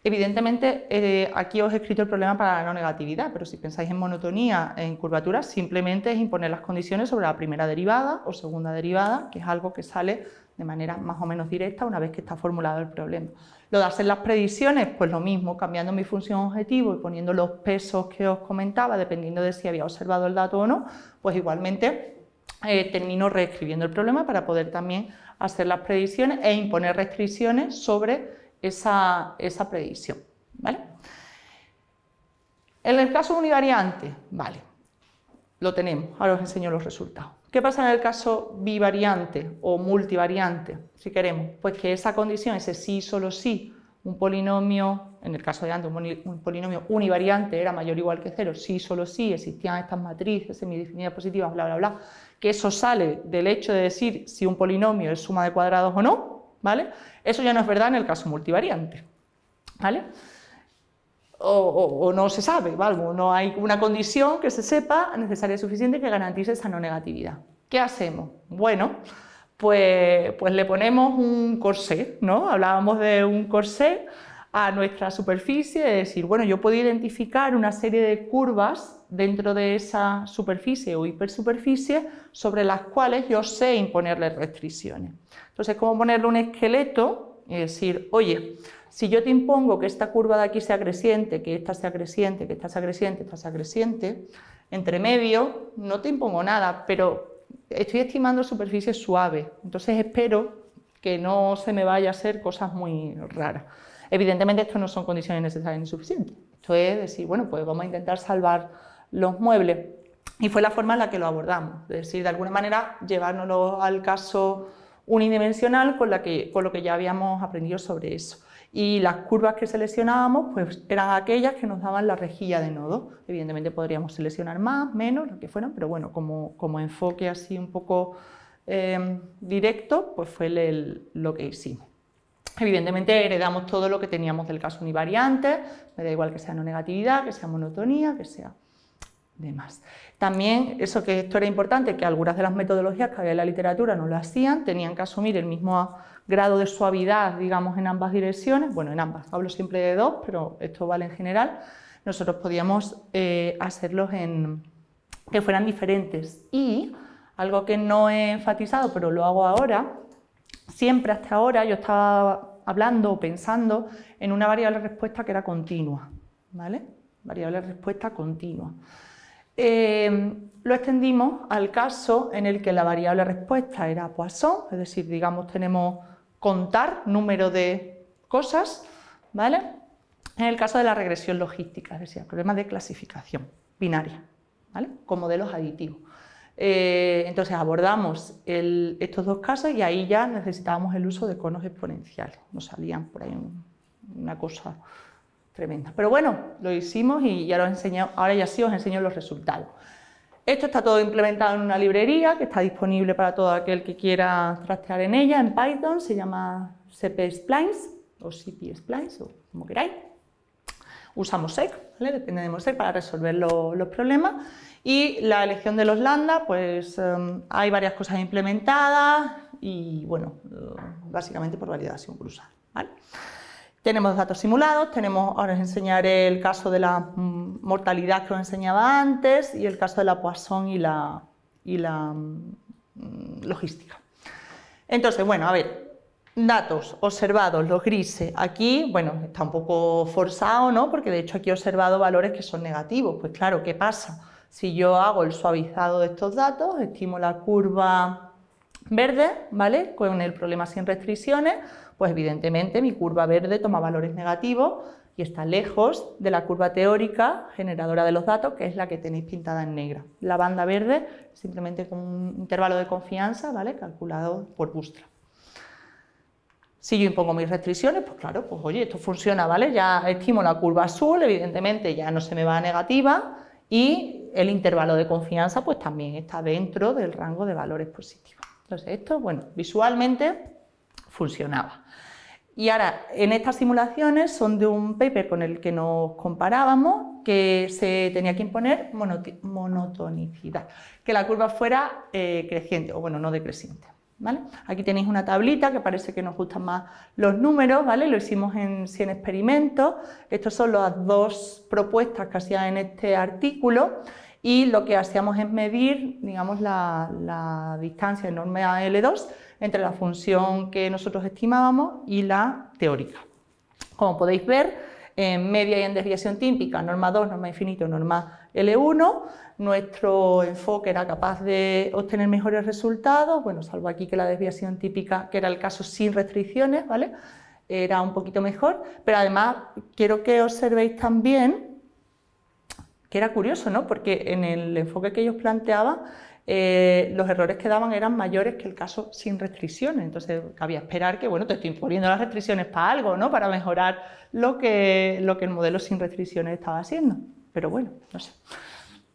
Evidentemente, eh, aquí os he escrito el problema para la no negatividad, pero si pensáis en monotonía, en curvatura, simplemente es imponer las condiciones sobre la primera derivada o segunda derivada, que es algo que sale de manera más o menos directa una vez que está formulado el problema. Lo de hacer las predicciones, pues lo mismo, cambiando mi función objetivo y poniendo los pesos que os comentaba, dependiendo de si había observado el dato o no, pues igualmente eh, termino reescribiendo el problema para poder también hacer las predicciones e imponer restricciones sobre esa, esa predicción. ¿vale? En el caso univariante, vale, lo tenemos, ahora os enseño los resultados. ¿Qué pasa en el caso bivariante o multivariante, si queremos? Pues que esa condición, ese sí, solo sí, un polinomio, en el caso de antes, un polinomio univariante era mayor o igual que cero, sí, solo sí, existían estas matrices semidefinidas positivas, bla, bla, bla, que eso sale del hecho de decir si un polinomio es suma de cuadrados o no, ¿vale? Eso ya no es verdad en el caso multivariante, ¿vale? o, no se sabe, ¿vale? no hay una condición que se sepa necesaria y suficiente que garantice esa no negatividad. ¿Qué hacemos? Bueno, pues, pues le ponemos un corsé, ¿no? Hablábamos de un corsé a nuestra superficie, es decir, bueno, yo puedo identificar una serie de curvas dentro de esa superficie o hipersuperficie sobre las cuales yo sé imponerle restricciones. Entonces, ¿cómo ponerle un esqueleto? y decir, oye, si yo te impongo que esta curva de aquí sea creciente, que esta sea creciente, que esta sea creciente, esta sea creciente, entre medio no te impongo nada, pero estoy estimando superficies suaves, entonces espero que no se me vaya a hacer cosas muy raras. Evidentemente esto no son condiciones necesarias ni suficientes, esto es decir, bueno, pues vamos a intentar salvar los muebles. Y fue la forma en la que lo abordamos, es decir, de alguna manera llevárnoslo al caso unidimensional con lo que ya habíamos aprendido sobre eso y las curvas que seleccionábamos pues, eran aquellas que nos daban la rejilla de nodos Evidentemente podríamos seleccionar más, menos, lo que fueran, pero bueno, como, como enfoque así un poco em, directo, pues fue lo que hicimos. Evidentemente heredamos todo lo que teníamos del caso univariante, me da igual que sea no negatividad, que sea monotonía, que sea demás. También, eso que esto era importante, que algunas de las metodologías que había en la literatura no lo hacían, tenían que asumir el mismo grado de suavidad, digamos, en ambas direcciones, bueno, en ambas, hablo siempre de dos, pero esto vale en general, nosotros podíamos eh, hacerlos en que fueran diferentes. Y algo que no he enfatizado, pero lo hago ahora, siempre hasta ahora yo estaba hablando o pensando en una variable respuesta que era continua, ¿vale? Variable respuesta continua. Eh, lo extendimos al caso en el que la variable respuesta era Poisson, es decir, digamos, tenemos contar número de cosas, ¿vale? En el caso de la regresión logística, es decir, el problema de clasificación binaria, ¿vale? Con modelos aditivos. Eh, entonces abordamos estos dos casos y ahí ya necesitábamos el uso de conos exponenciales. Nos salían por ahí una cosa tremenda. Pero bueno, lo hicimos y ya lo ahora ya sí os enseño los resultados. Esto está todo implementado en una librería que está disponible para todo aquel que quiera trastear en ella, en Python, se llama CP Splines o CP o como queráis. Usamos SEC, depende dependemos de MOSEC, para resolver los problemas. Y la elección de los lambda, pues em, hay varias cosas implementadas y bueno, eh, básicamente por validación cruzada. ¿vale? Tenemos datos simulados, tenemos, ahora os enseñaré el caso de la mm, mortalidad que os enseñaba antes y el caso de la Poisson y la, mm, logística. Entonces, bueno, a ver, datos observados, los grises, aquí, bueno, está un poco forzado, ¿no? Porque de hecho aquí he observado valores que son negativos. Pues claro, ¿qué pasa? Si yo hago el suavizado de estos datos, estimo la curva verde, ¿vale? Con el problema sin restricciones, pues evidentemente mi curva verde toma valores negativos y está lejos de la curva teórica generadora de los datos, que es la que tenéis pintada en negra. La banda verde, simplemente con un intervalo de confianza, ¿vale? Calculado por Bootstrap. Si yo impongo mis restricciones, pues claro, pues oye, esto funciona, ¿vale? Ya estimo la curva azul, evidentemente ya no se me va a negativa y el intervalo de confianza pues también está dentro del rango de valores positivos. Entonces esto, bueno, visualmente funcionaba. Y ahora, en estas simulaciones son de un paper con el que nos comparábamos, que se tenía que imponer monotonicidad, que la curva fuera eh, creciente, o bueno, no decreciente. ¿vale? Aquí tenéis una tablita que parece que nos gustan más los números, ¿vale? lo hicimos en 100 experimentos, estas son las dos propuestas que hacía en este artículo, y lo que hacíamos es medir, digamos, la, distancia enorme a L2 entre la función que nosotros estimábamos y la teórica. Como podéis ver, en media y en desviación típica, norma 2, norma infinito, norma L1. Nuestro enfoque era capaz de obtener mejores resultados, bueno, salvo aquí que la desviación típica, que era el caso sin restricciones, ¿vale? Era un poquito mejor, pero además quiero que observéis también que era curioso, ¿no? Porque en el enfoque que ellos planteaba eh, los errores que daban eran mayores que el caso sin restricciones. Entonces, cabía esperar que, bueno, te estoy imponiendo las restricciones para algo, ¿no? Para mejorar lo que, lo que el modelo sin restricciones estaba haciendo. Pero bueno, no sé.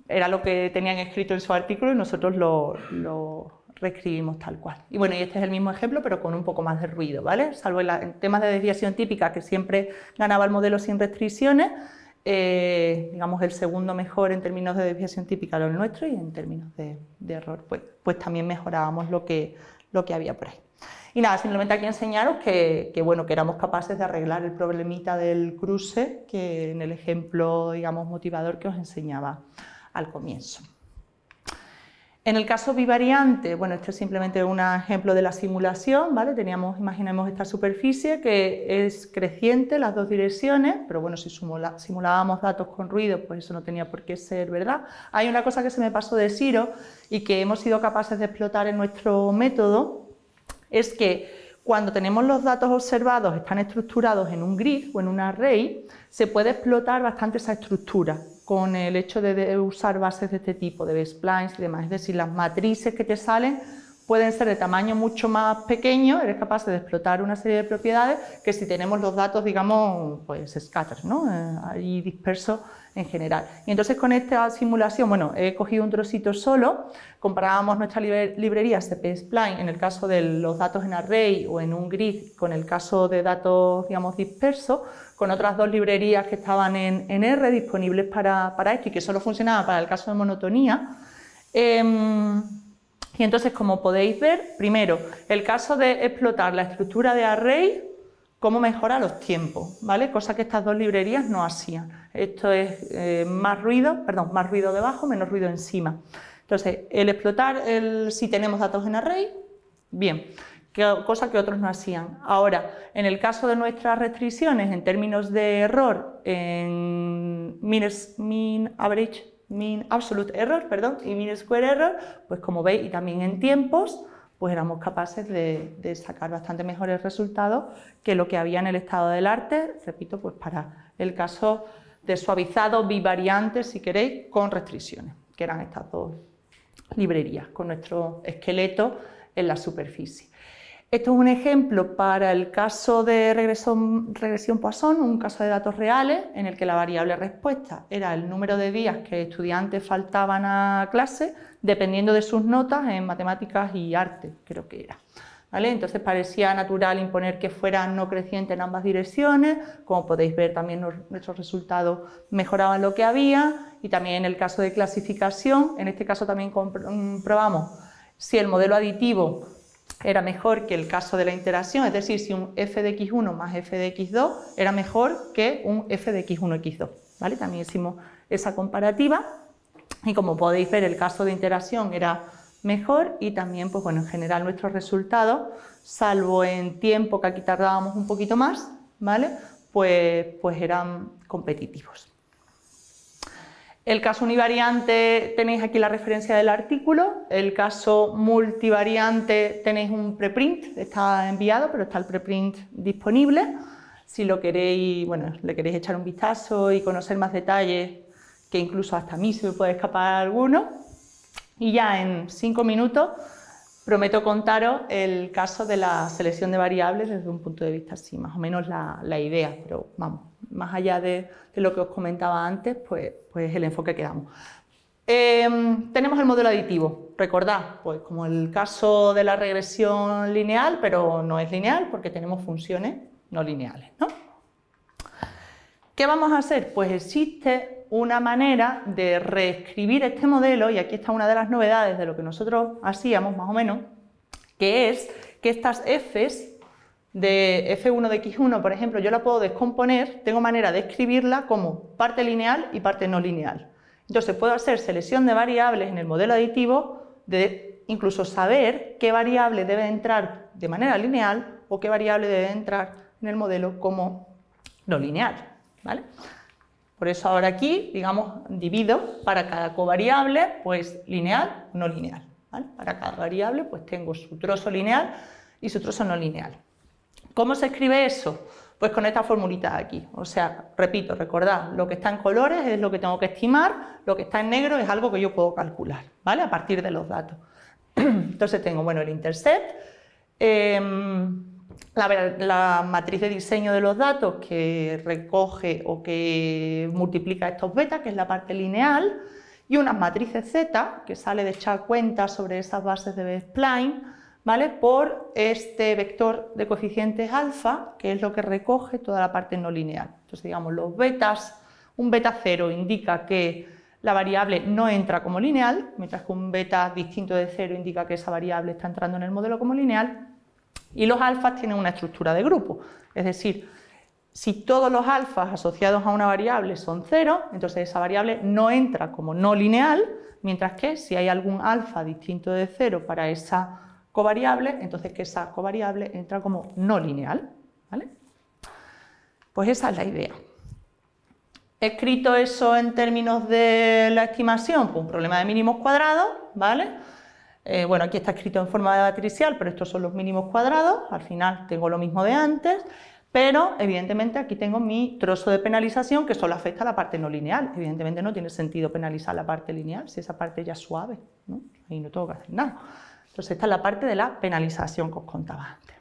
Era lo que tenían escrito en su artículo y nosotros lo, lo reescribimos tal cual. Y bueno, y este es el mismo ejemplo, pero con un poco más de ruido, ¿vale? Salvo en temas de desviación típica, que siempre ganaba el modelo sin restricciones, eh, digamos, el segundo mejor en términos de desviación típica lo nuestro y en términos de, error, pues, pues, también mejorábamos lo que, lo que había por ahí. Y nada, simplemente aquí enseñaros que, que, bueno, que éramos capaces de arreglar el problemita del cruce, que en el ejemplo, digamos, motivador que os enseñaba al comienzo. En el caso bivariante, bueno, este es simplemente un ejemplo de la simulación, ¿vale? Teníamos, imaginemos esta superficie que es creciente las dos direcciones, pero bueno, si simulábamos datos con ruido, pues eso no tenía por qué ser verdad. Hay una cosa que se me pasó de ciro y que hemos sido capaces de explotar en nuestro método, es que cuando tenemos los datos observados, están estructurados en un grid o en un array, se puede explotar bastante esa estructura, con el hecho de usar bases de este tipo, de B-splines y demás. Es decir, las matrices que te salen pueden ser de tamaño mucho más pequeño, eres capaz de explotar una serie de propiedades que si tenemos los datos, digamos, pues scatter, ¿no? y eh, dispersos en general. Y entonces con esta simulación, bueno, he cogido un trocito solo, comparábamos nuestra librería CP-Spline este en el caso de los datos en array o en un grid con el caso de datos, digamos, dispersos, con otras dos librerías que estaban en, R disponibles para, para, esto y que solo funcionaba para el caso de monotonía. Em, y entonces, como podéis ver, primero, el caso de explotar la estructura de array, cómo mejora los tiempos, ¿vale? Cosa que estas dos librerías no hacían. Esto es eh, más ruido, perdón, más ruido debajo, menos ruido encima. Entonces, el explotar el, si tenemos datos en array, bien cosa que otros no hacían. Ahora, en el caso de nuestras restricciones en términos de error, en mean average, mean absolute error, perdón, y mean square error, pues como veis, y también en tiempos, pues éramos capaces de, sacar bastante mejores resultados que lo que había en el estado del arte, repito, pues para el caso de suavizado, bivariante, si queréis, con restricciones, que eran estas dos librerías, con nuestro esqueleto en la superficie. Esto es un ejemplo para el caso de regresión, regresión Poisson, un caso de datos reales en el que la variable respuesta era el número de días que estudiantes faltaban a clase dependiendo de sus notas en matemáticas y arte, creo que era. ¿Vale? Entonces parecía natural imponer que fuera no creciente en ambas direcciones, como podéis ver también nuestros resultados mejoraban lo que había y también en el caso de clasificación, en este caso también comprobamos mm, si el modelo aditivo era mejor que el caso de la interacción, es decir, si un f de x1 más f de x2 era mejor que un f de x1x2. ¿vale? También hicimos esa comparativa y como podéis ver el caso de interacción era mejor y también, pues bueno, en general nuestros resultados, salvo en tiempo que aquí tardábamos un poquito más, ¿vale? Pues, pues eran competitivos. El caso univariante tenéis aquí la referencia del artículo, el caso multivariante tenéis un preprint, está enviado, pero está el preprint disponible. Si lo queréis, bueno, le queréis echar un vistazo y conocer más detalles, que incluso hasta a mí se me puede escapar alguno. Y ya en cinco minutos prometo contaros el caso de la selección de variables desde un punto de vista así, más o menos la, la idea, pero vamos, más allá de, lo que os comentaba antes, pues, pues el enfoque que damos. Em, tenemos el modelo aditivo, recordad, pues como el caso de la regresión lineal, pero no es lineal porque tenemos funciones no lineales. ¿Qué vamos a hacer? Pues existe una manera de reescribir este modelo, y aquí está una de las novedades de lo que nosotros hacíamos más o menos, que es que estas Fs de f1 de x1, por ejemplo, yo la puedo descomponer, tengo manera de escribirla como parte lineal y parte no lineal. Entonces puedo hacer selección de variables en el modelo aditivo, de incluso saber qué variable debe entrar de manera lineal o qué variable debe entrar en el modelo como no lineal. Por eso ahora aquí, digamos, divido para cada covariable, pues lineal, no lineal. Para cada variable, pues tengo su trozo lineal y su trozo no lineal. ¿Cómo se escribe eso? Pues con esta formulita aquí. O sea, repito, recordad, lo que está en colores es lo que tengo que estimar, lo que está en negro es algo que yo puedo calcular, ¿vale? A partir de los datos. *clears throat* Entonces tengo, bueno, el intercept, em, la, matriz de diseño de los datos que recoge o que multiplica estos betas, que es la parte lineal, y unas matrices Z, que sale de echar cuenta sobre esas bases de B-spline, ¿vale? Por este vector de coeficientes alfa, que es lo que recoge toda la parte no lineal. Entonces, digamos, los betas, un beta cero indica que la variable no entra como lineal, mientras que un beta distinto de cero indica que esa variable está entrando en el modelo como lineal, y los alfas tienen una estructura de grupo, es decir, si todos los alfas asociados a una variable son cero, entonces esa variable no entra como no lineal, mientras que si hay algún alfa distinto de cero para esa covariable, entonces que esa covariable entra como no lineal. ¿vale? Pues esa es la idea. He escrito eso en términos de la estimación, pues un problema de mínimos cuadrados, ¿vale? Eh, bueno, aquí está escrito en forma de matricial, pero estos son los mínimos cuadrados, al final tengo lo mismo de antes, pero evidentemente aquí tengo mi trozo de penalización que solo afecta a la parte no lineal. Evidentemente no tiene sentido penalizar la parte lineal si esa parte ya es suave, ¿no? ahí no tengo que hacer nada. Entonces, esta es la parte de la penalización que os contaba antes.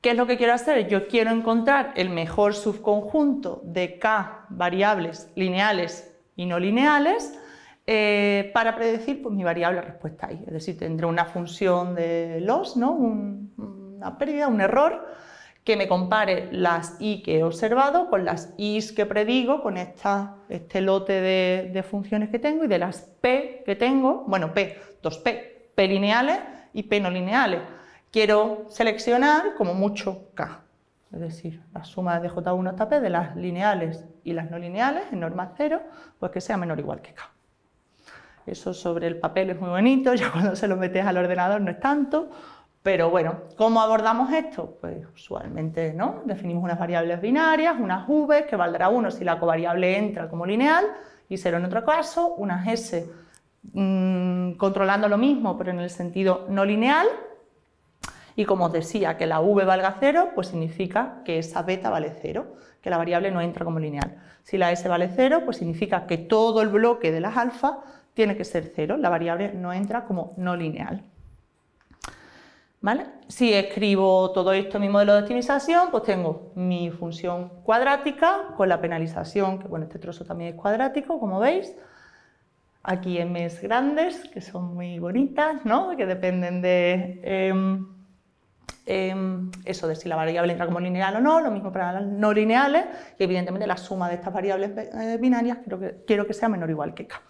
¿Qué es lo que quiero hacer? Yo quiero encontrar el mejor subconjunto de K variables lineales y no lineales eh, para predecir pues, mi variable respuesta ahí. Es decir, tendré una función de los, una pérdida, un error, que me compare las i que he observado con las i's que predigo, con esta, este lote de, de funciones que tengo y de las p que tengo, bueno, p, 2p, P-lineales y P-no-lineales. Quiero seleccionar como mucho K, es decir, la suma de J1 hasta P de las lineales y las no lineales en norma 0, pues que sea menor o igual que K. Eso sobre el papel es muy bonito, *laughs* ya cuando se lo metes al ordenador no es tanto, pero bueno, ¿cómo abordamos esto? Pues usualmente ¿no? definimos unas variables binarias, unas V, que valdrá 1 si la covariable entra como lineal, y 0 en otro caso, unas S Mm, controlando lo mismo, pero en el sentido no lineal. Y como os decía, que la v valga cero pues significa que esa beta vale cero que la variable no entra como lineal. Si la s vale 0, pues significa que todo el bloque de las alfas tiene que ser cero, la variable no entra como no lineal. ¿Vale? Si escribo todo esto en mi modelo de optimización, pues tengo mi función cuadrática con la penalización, que bueno, este trozo también es cuadrático, como veis, aquí M's grandes, que son muy bonitas, que dependen de em, em, eso, de si la variable entra como lineal o no, lo mismo para las no lineales, y evidentemente la suma de estas variables eh, binarias quiero que, sea menor o igual que k.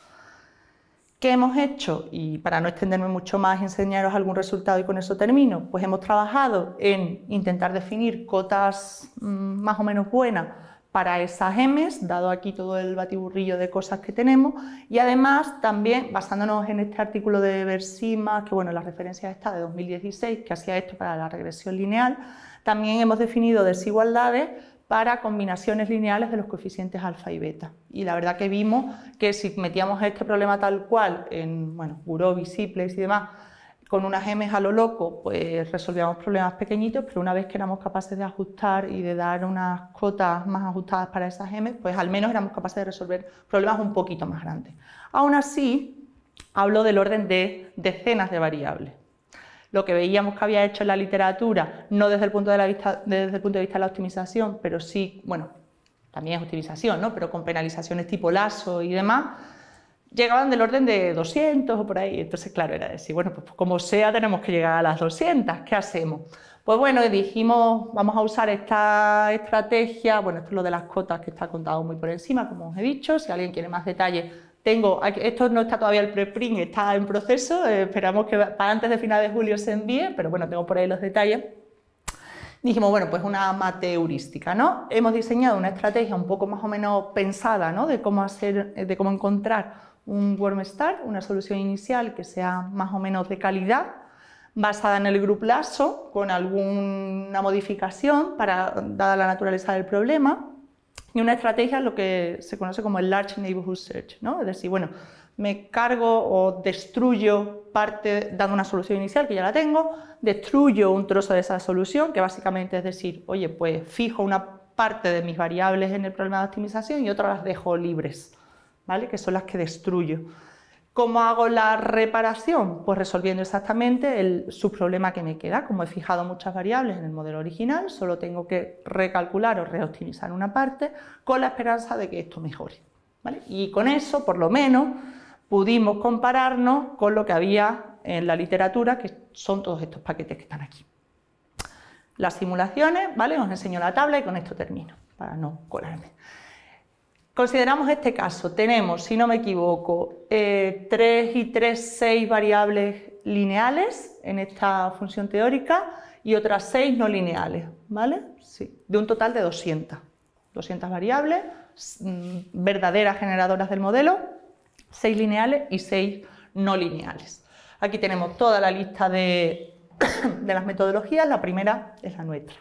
¿Qué hemos hecho? Y para no extenderme mucho más, enseñaros algún resultado y con eso termino. Pues hemos trabajado en intentar definir cotas mm, más o menos buenas para esas M's, dado aquí todo el batiburrillo de cosas que tenemos, y además también basándonos en este artículo de Versima, que bueno, la referencia está de 2016, que hacía esto para la regresión lineal, también hemos definido desigualdades para combinaciones lineales de los coeficientes alfa y beta. Y la verdad que vimos que si metíamos este problema tal cual en, bueno, Gurovi, y demás, con unas gemes a lo loco, pues resolvíamos problemas pequeñitos, pero una vez que éramos capaces de ajustar y de dar unas cotas más ajustadas para esas gemes, pues al menos éramos capaces de resolver problemas un poquito más grandes. Aún así, hablo del orden de decenas de variables. Lo que veíamos que había hecho en la literatura, no desde el punto de, vista, desde el punto de vista de la optimización, pero sí, bueno, también es optimización, ¿no? pero con penalizaciones tipo lazo y demás, llegaban del orden de 200 o por ahí. Entonces, claro, era decir, bueno, pues como sea, tenemos que llegar a las 200, ¿qué hacemos? Pues bueno, dijimos, vamos a usar esta estrategia, bueno, esto es lo de las cotas que está contado muy por encima, como os he dicho, si alguien quiere más detalles, tengo, esto no está todavía el preprint, está en proceso, eh, esperamos que para antes de final de julio se envíe, pero bueno, tengo por ahí los detalles. Dijimos, bueno, pues una mate heurística, ¿no? Hemos diseñado una estrategia un poco más o menos pensada, ¿no? De cómo hacer, de cómo encontrar un warm start, una solución inicial que sea más o menos de calidad, basada en el group lasso, con alguna modificación para, dada la naturaleza del problema, y una estrategia lo que se conoce como el Large Neighborhood Search, ¿no? es decir, bueno, me cargo o destruyo parte, dando una solución inicial que ya la tengo, destruyo un trozo de esa solución, que básicamente es decir, oye, pues fijo una parte de mis variables en el problema de optimización y otras las dejo libres. Que son las que destruyo. ¿Cómo hago la reparación? Pues resolviendo exactamente el subproblema que me queda. Como he fijado muchas variables en el modelo original, solo tengo que recalcular o reoptimizar una parte con la esperanza de que esto mejore. Y con eso, por lo menos, pudimos compararnos con lo que había en la literatura, que son todos estos paquetes que están aquí. Las simulaciones, ¿vale? Os enseño la tabla y con esto termino, para no colarme. Consideramos este caso, tenemos, si no me equivoco, 3 eh, y 3, 6 variables lineales en esta función teórica y otras 6 no lineales, ¿vale? de un total de 200. 200 variables mm, verdaderas generadoras del modelo, 6 lineales y 6 no lineales. Aquí tenemos toda la lista *coughs* de, las metodologías, la primera es la nuestra.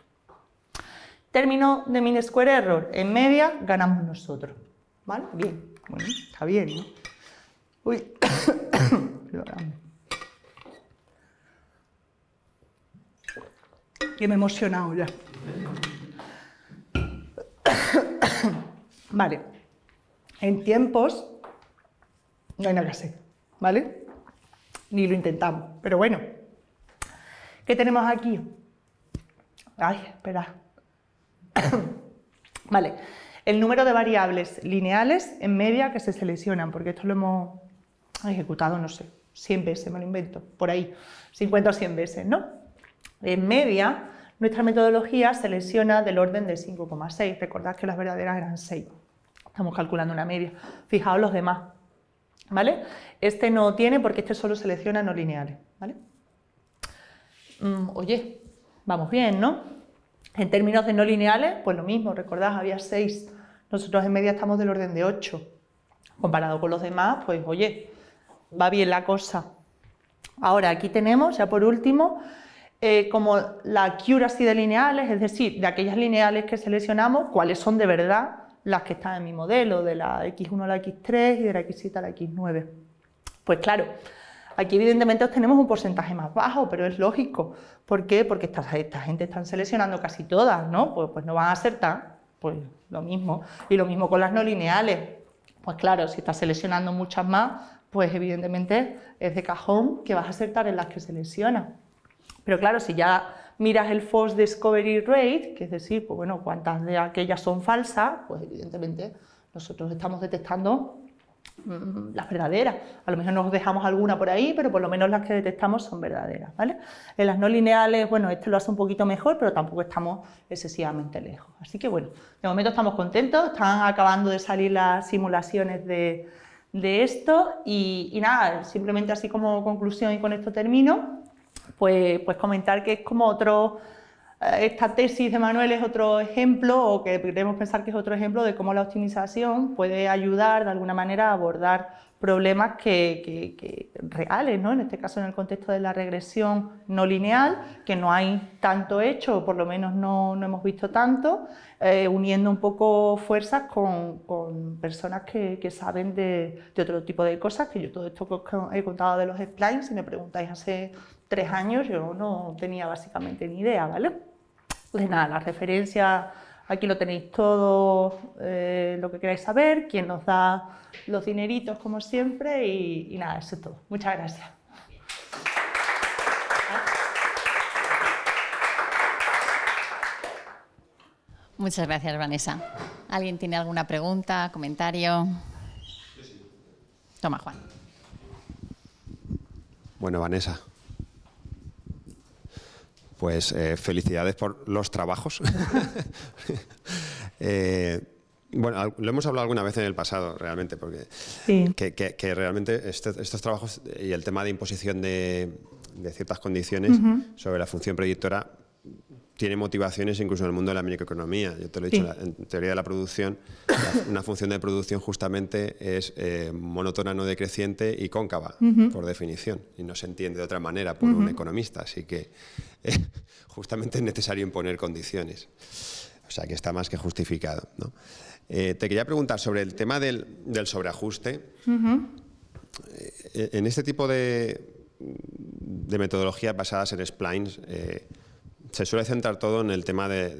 Término de min square error, en media ganamos nosotros. ¿Vale? Bien. Bueno, está bien, ¿no? Uy. *coughs* que me he emocionado ya. *coughs* vale. En tiempos no hay nada que hacer, ¿vale? Ni lo intentamos, pero bueno. ¿Qué tenemos aquí? Ay, espera. *coughs* vale. El número de variables lineales en media que se seleccionan, porque esto lo hemos ejecutado, no sé, 100 veces, me lo invento, por ahí, 50 o 100 veces, ¿no? En media, nuestra metodología selecciona del orden de 5,6. Recordad que las verdaderas eran 6. Estamos calculando una media. Fijaos los demás, ¿vale? Este no tiene porque este solo selecciona no lineales, ¿vale? Mm, oye, vamos bien, ¿no? En términos de no lineales, pues lo mismo, recordad, había 6 nosotros en media estamos del orden de 8. Comparado con los demás, pues oye, va bien la cosa. Ahora, aquí tenemos, ya por último, eh, como la accuracy de lineales, es decir, de aquellas lineales que seleccionamos, cuáles son de verdad las que están en mi modelo, de la X1 a la X3 y de la X7 a la X9. Pues claro, aquí evidentemente obtenemos un porcentaje más bajo, pero es lógico. ¿Por qué? Porque esta, gente están seleccionando casi todas, ¿no? Pues, pues no van a acertar pues lo mismo. Y lo mismo con las no lineales. Pues claro, si estás seleccionando muchas más, pues evidentemente es de cajón que vas a acertar en las que seleccionas. Pero claro, si ya miras el false discovery rate, que es decir, pues bueno, cuántas de aquellas son falsas, pues evidentemente nosotros estamos detectando Mm, las verdaderas. A lo mejor nos dejamos alguna por ahí, pero por lo menos las que detectamos son verdaderas. ¿vale? En las no lineales, bueno, este lo hace un poquito mejor, pero tampoco estamos excesivamente lejos. Así que bueno, de momento estamos contentos, están acabando de salir las simulaciones de, de esto y, nada, simplemente así como conclusión y con esto termino, pues, pues comentar que es como otro eh, esta tesis de Manuel es otro ejemplo, o que queremos pensar que es otro ejemplo de cómo la optimización puede ayudar de alguna manera a abordar problemas que, reales, ¿no? en este caso en el contexto de la regresión no lineal, que no hay tanto hecho, o por lo menos no, hemos visto tanto, eh, uniendo un poco fuerzas con, personas que, saben de, otro tipo de cosas, que yo todo esto que os he contado de los splines, si me preguntáis hace tres años yo no tenía básicamente ni idea, ¿vale? Entonces, pues nada, las referencias, aquí lo tenéis todo, eh, lo que queráis saber, quien nos da los dineritos como siempre y, y nada, eso es todo. Muchas gracias. Muchas gracias, Vanessa. ¿Alguien tiene alguna pregunta, comentario? Toma, Juan. Bueno, Vanessa, pues eh, felicidades por los trabajos. *laughs* Eh, bueno, lo hemos hablado alguna vez en el pasado, realmente, porque que, realmente este, estos trabajos y el tema de imposición de, ciertas condiciones sobre la función proyectora tiene motivaciones incluso en el mundo de la microeconomía. Yo te lo he dicho, en teoría de la producción, una función de producción justamente es eh, monótona, no decreciente y cóncava, por definición, y no se entiende de otra manera por un economista, así que *laughs* eh, justamente es necesario imponer condiciones. O sea que está más que justificado. Eh, te quería preguntar sobre el tema del, sobreajuste. en este tipo de metodologías basadas en splines, se suele centrar todo en el tema del,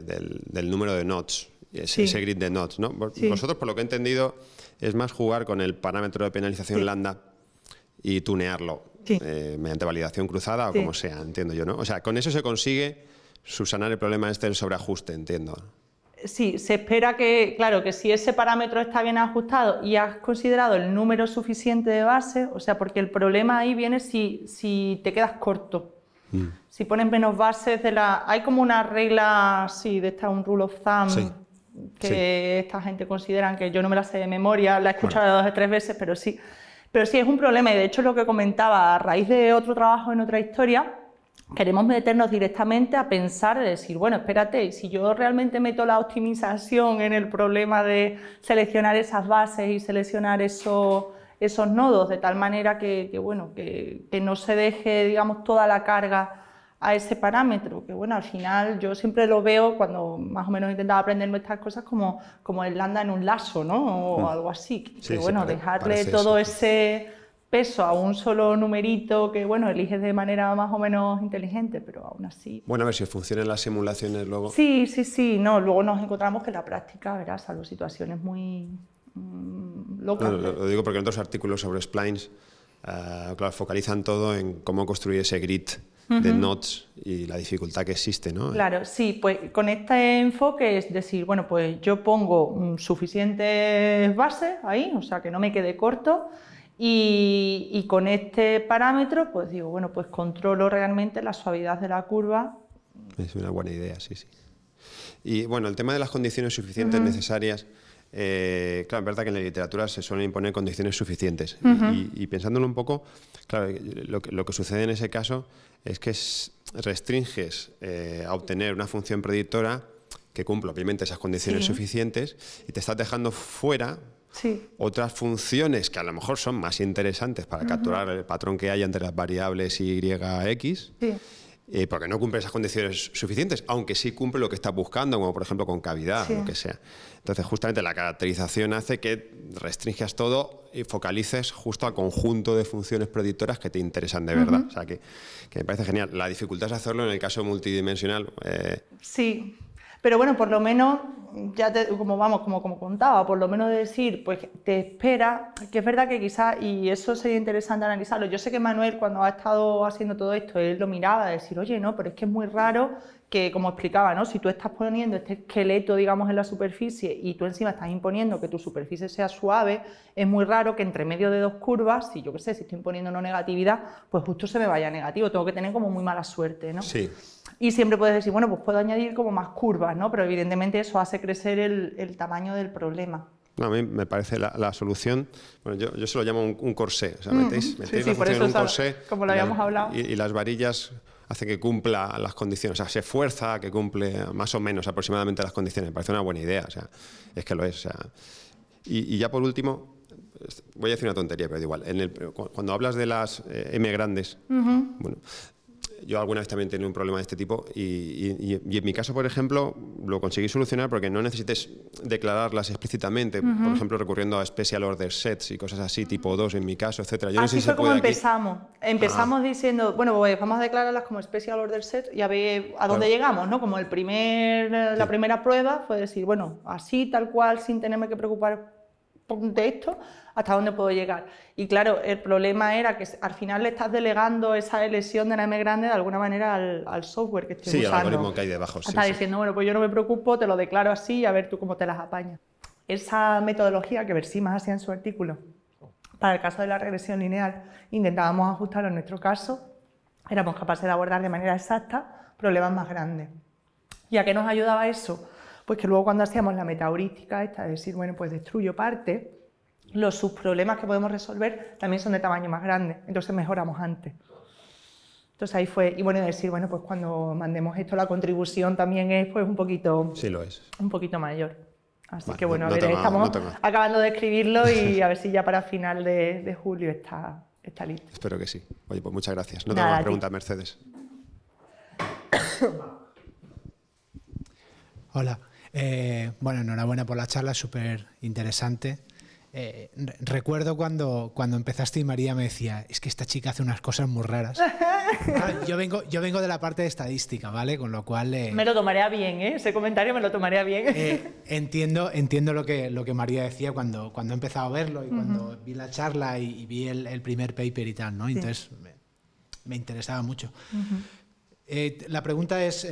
número de nodes, ese, grid de nodes. ¿no? Nosotros, Vosotros, por lo que he entendido, es más jugar con el parámetro de penalización lambda y tunearlo eh, mediante validación cruzada o como sea, entiendo yo. ¿no? O sea, con eso se consigue subsanar el problema este del sobreajuste, entiendo. Sí, se espera que, claro, que si ese parámetro está bien ajustado y has considerado el número suficiente de bases, o sea, porque el problema ahí viene si te quedas corto. Mm. Si pones menos bases de la... Hay como una regla, sí, de esta, un rule of thumb, que esta gente consideran que yo no me la sé de memoria, la he escuchado dos o tres veces, pero sí. Pero sí, es un problema y de hecho lo que comentaba, a raíz de otro trabajo en otra historia, queremos meternos directamente a pensar, de decir, bueno, espérate, si yo realmente meto la optimización en el problema de seleccionar esas bases y seleccionar eso, esos nodos, de tal manera que, bueno, que, no se deje digamos, toda la carga a ese parámetro, que bueno, al final yo siempre lo veo cuando más o menos intentaba aprenderme estas cosas como, como el landa en un lazo, ¿no? O mm. algo así, que, bueno, dejarle todo ese peso a un solo numerito que, bueno, eliges de manera más o menos inteligente, pero aún así... Bueno, a ver si funcionan las simulaciones luego. Sí, sí, sí, no, luego nos encontramos que la práctica, verás, a las situaciones muy Mm, lo, digo porque en otros artículos sobre splines eh, claro, focalizan todo en cómo construir ese grid de knots y la dificultad que existe, ¿no? Claro, sí, pues con este enfoque es decir, bueno, pues yo pongo suficientes bases ahí, o sea, que no me quede corto, y, con este parámetro, pues digo, bueno, pues controlo realmente la suavidad de la curva. Es una buena idea, sí, sí. Y bueno, el tema de las condiciones suficientes necesarias eh, claro, es verdad que en la literatura se suelen imponer condiciones suficientes. y, pensándolo un poco, claro, lo que, sucede en ese caso es que restringes eh, a obtener una función predictora que cumpla obviamente esas condiciones suficientes y te estás dejando fuera Otras funciones que a lo mejor son más interesantes para capturar el patrón que hay entre las variables Y, X. Sí. Eh, porque no cumple esas condiciones suficientes, aunque sí cumple lo que estás buscando, como por ejemplo con cavidad lo que sea. Entonces, justamente la caracterización hace que restringas todo y focalices justo al conjunto de funciones predictoras que te interesan de verdad. O sea, que, que, me parece genial. La dificultad es hacerlo en el caso multidimensional. Eh, sí. Pero bueno, por lo menos, ya como vamos, como, como contaba, por lo menos decir, pues te espera, que es verdad que quizás, y eso sería interesante analizarlo. Yo sé que Manuel, cuando ha estado haciendo todo esto, él lo miraba, decir, oye, no, pero es que es muy raro que, como explicaba, ¿no? si tú estás poniendo este esqueleto, digamos, en la superficie y tú encima estás imponiendo que tu superficie sea suave, es muy raro que entre medio de dos curvas, si yo qué sé, si estoy imponiendo no negatividad, pues justo se me vaya negativo, tengo que tener como muy mala suerte, ¿no? Sí. Y siempre puedes decir, bueno, pues puedo añadir como más curvas, ¿no? Pero evidentemente eso hace crecer el, tamaño del problema. a mí me parece la, solución, bueno, yo, se lo llamo un, corsé, o sea, mm. metéis, metéis la en un corsé. Como lo habíamos hablado. y las varillas hace que cumpla las condiciones, o sea, se esfuerza que cumple más o menos aproximadamente las condiciones. Me parece una buena idea, o sea, es que lo es. y, ya por último, voy a decir una tontería, pero igual, en el, cuando hablas de las eh, M grandes, bueno, yo alguna vez también tenía un problema de este tipo y, en mi caso, por ejemplo, lo conseguí solucionar porque no necesites declararlas explícitamente, por ejemplo, recurriendo a special order sets y cosas así, tipo 2 en mi caso, etc. Yo así fue como empezamos. Empezamos ah. diciendo, bueno, pues, vamos a declararlas como special order sets y a ver a dónde llegamos, ¿no? Como el primer, eh, la primera prueba fue decir, bueno, así, tal cual, sin tenerme que preocupar de esto, hasta dónde puedo llegar. Y claro, el problema era que al final le estás delegando esa elección de la M grande de alguna manera al, software que estoy Sí, al algoritmo que hay debajo. Está diciendo, bueno, pues yo no me preocupo, te lo declaro así y a ver tú cómo te las apañas. Esa metodología que Versimas hacía en su artículo, para el caso de la regresión lineal, intentábamos ajustarlo en nuestro caso, éramos capaces de abordar de manera exacta problemas más grandes. ¿Y a qué nos ayudaba eso? Pues que luego cuando hacíamos la metaurística esta de decir, bueno, pues destruyo parte, los subproblemas que podemos resolver también son de tamaño más grande, entonces mejoramos antes. Entonces ahí fue, y bueno, decir, bueno, pues cuando mandemos esto, la contribución también es pues un poquito, sí, lo es. Un poquito mayor. Así que bueno, a ver, estamos acabando de escribirlo y *laughs* a ver si ya para final de, julio está, está listo. Espero que sí. Oye, pues muchas gracias. No tengo más preguntas, Mercedes. Hola. Eh, bueno, enhorabuena por la charla, súper interesante. Eh, recuerdo cuando, cuando empezaste y María me decía, es que esta chica hace unas cosas muy raras. *laughs* Ah, yo, vengo, yo vengo de la parte de estadística, ¿vale? Con lo cual... Eh, me lo tomaría bien, ¿eh? Ese comentario me lo tomaría bien. entiendo entiendo lo, que, lo que María decía cuando, cuando he empezado a verlo y cuando vi la charla y, vi el, primer paper y tal, ¿no? Entonces me, interesaba mucho. la pregunta es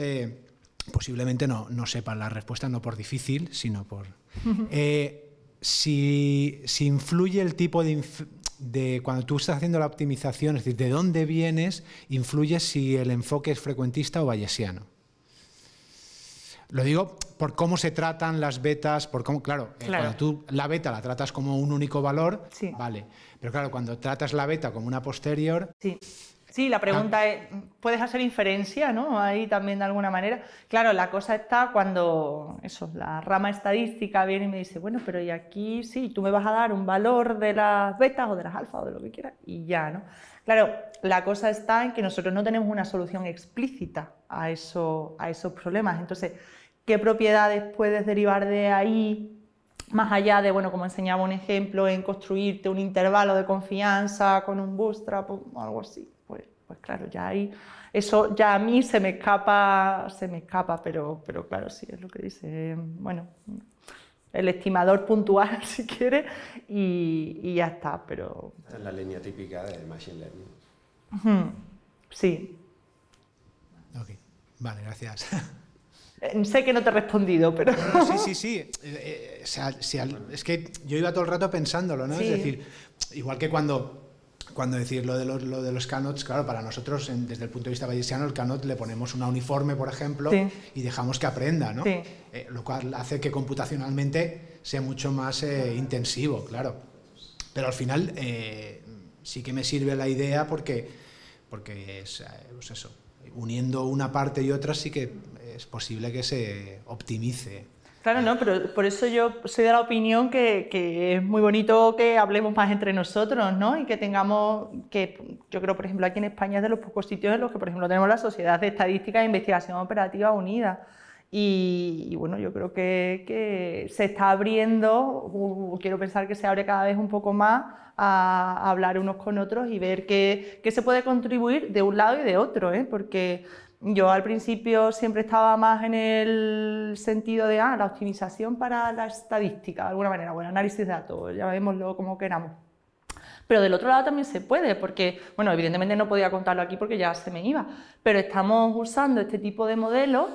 posiblemente no, no sepan la respuesta, no por difícil, sino por... *laughs* Eh, si, influye el tipo de, Cuando tú estás haciendo la optimización, es decir, de dónde vienes, influye si el enfoque es frecuentista o bayesiano. Lo digo por cómo se tratan las betas, por cómo, claro, eh, cuando tú la beta la tratas como un único valor, vale. Pero claro, cuando tratas la beta como una posterior, sí Sí, la pregunta ah. es, ¿puedes hacer inferencia, no? Ahí también de alguna manera. Claro, la cosa está cuando, eso, la rama estadística viene y me dice, bueno, pero y aquí sí, tú me vas a dar un valor de las betas o de las alfas o de lo que quieras y ya, ¿no? Claro, la cosa está en que nosotros no tenemos una solución explícita a, eso, a esos problemas. Entonces, ¿qué propiedades puedes derivar de ahí? más allá de, bueno, como enseñaba un ejemplo, en construirte un intervalo de confianza con un bootstrap o algo así. Pues claro, ya ahí eso ya a mí se me escapa, se me escapa, pero, pero claro, sí, es lo que dice, bueno, el estimador puntual *laughs* si quiere y, ya está, pero... es la línea típica del Machine Learning. Sí. Ok, vale, gracias. Eh, sé que no te he respondido, pero... sí, sí, sí. Eh, eh, es que yo iba todo el rato pensándolo, ¿no? Es decir, igual que cuando cuando decir lo de los, lo de los canots, claro, para nosotros, desde el punto de vista bayesiano, el canot le ponemos una uniforme, por ejemplo, y dejamos que aprenda, ¿no? Eh, lo cual hace que computacionalmente sea mucho más eh, intensivo, claro. Pero al final eh, sí que me sirve la idea porque, porque es pues eso, uniendo una parte y otra sí que es posible que se optimice Claro, no, pero por eso yo soy de la opinión que, es muy bonito que hablemos más entre nosotros, ¿no? Y que tengamos, que yo creo, por ejemplo, aquí en España es de los pocos sitios en los que, por ejemplo, tenemos la Sociedad de Estadística e Investigación Operativa Unida. Y, bueno, yo creo que, se está abriendo, quiero pensar que se abre cada vez un poco más a, hablar unos con otros y ver qué, se puede contribuir de un lado y de otro, ¿eh? Porque yo al principio siempre estaba más en el sentido de ah, la optimización para la estadística, de alguna manera, bueno, análisis de datos, ya llamémoslo como queramos. Pero del otro lado también se puede, porque, bueno, evidentemente no podía contarlo aquí porque ya se me iba, pero estamos usando este tipo de modelos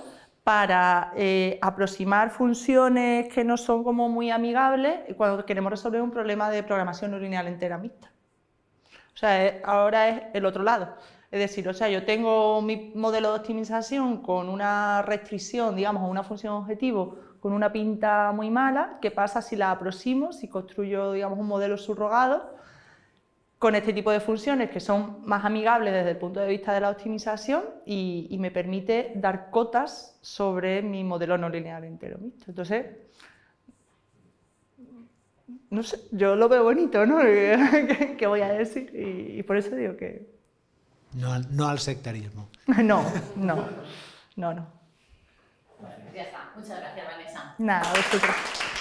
para eh, aproximar funciones que no son como muy amigables cuando queremos resolver un problema de programación lineal entera mixta. O sea, ahora es el otro lado. Es decir, o sea, yo tengo mi modelo de optimización con una restricción, digamos, una función objetivo, con una pinta muy mala. ¿Qué pasa si la aproximo, si construyo, digamos, un modelo subrogado con este tipo de funciones que son más amigables desde el punto de vista de la optimización y, me permite dar cotas sobre mi modelo no lineal entero Entonces, no sé, yo lo veo bonito, ¿no? *laughs* ¿Qué, voy a decir? y por eso digo que no, no al sectarismo. *laughs* no, no, no, no. Ya está. Muchas gracias, Vanessa. Nada, vosotros.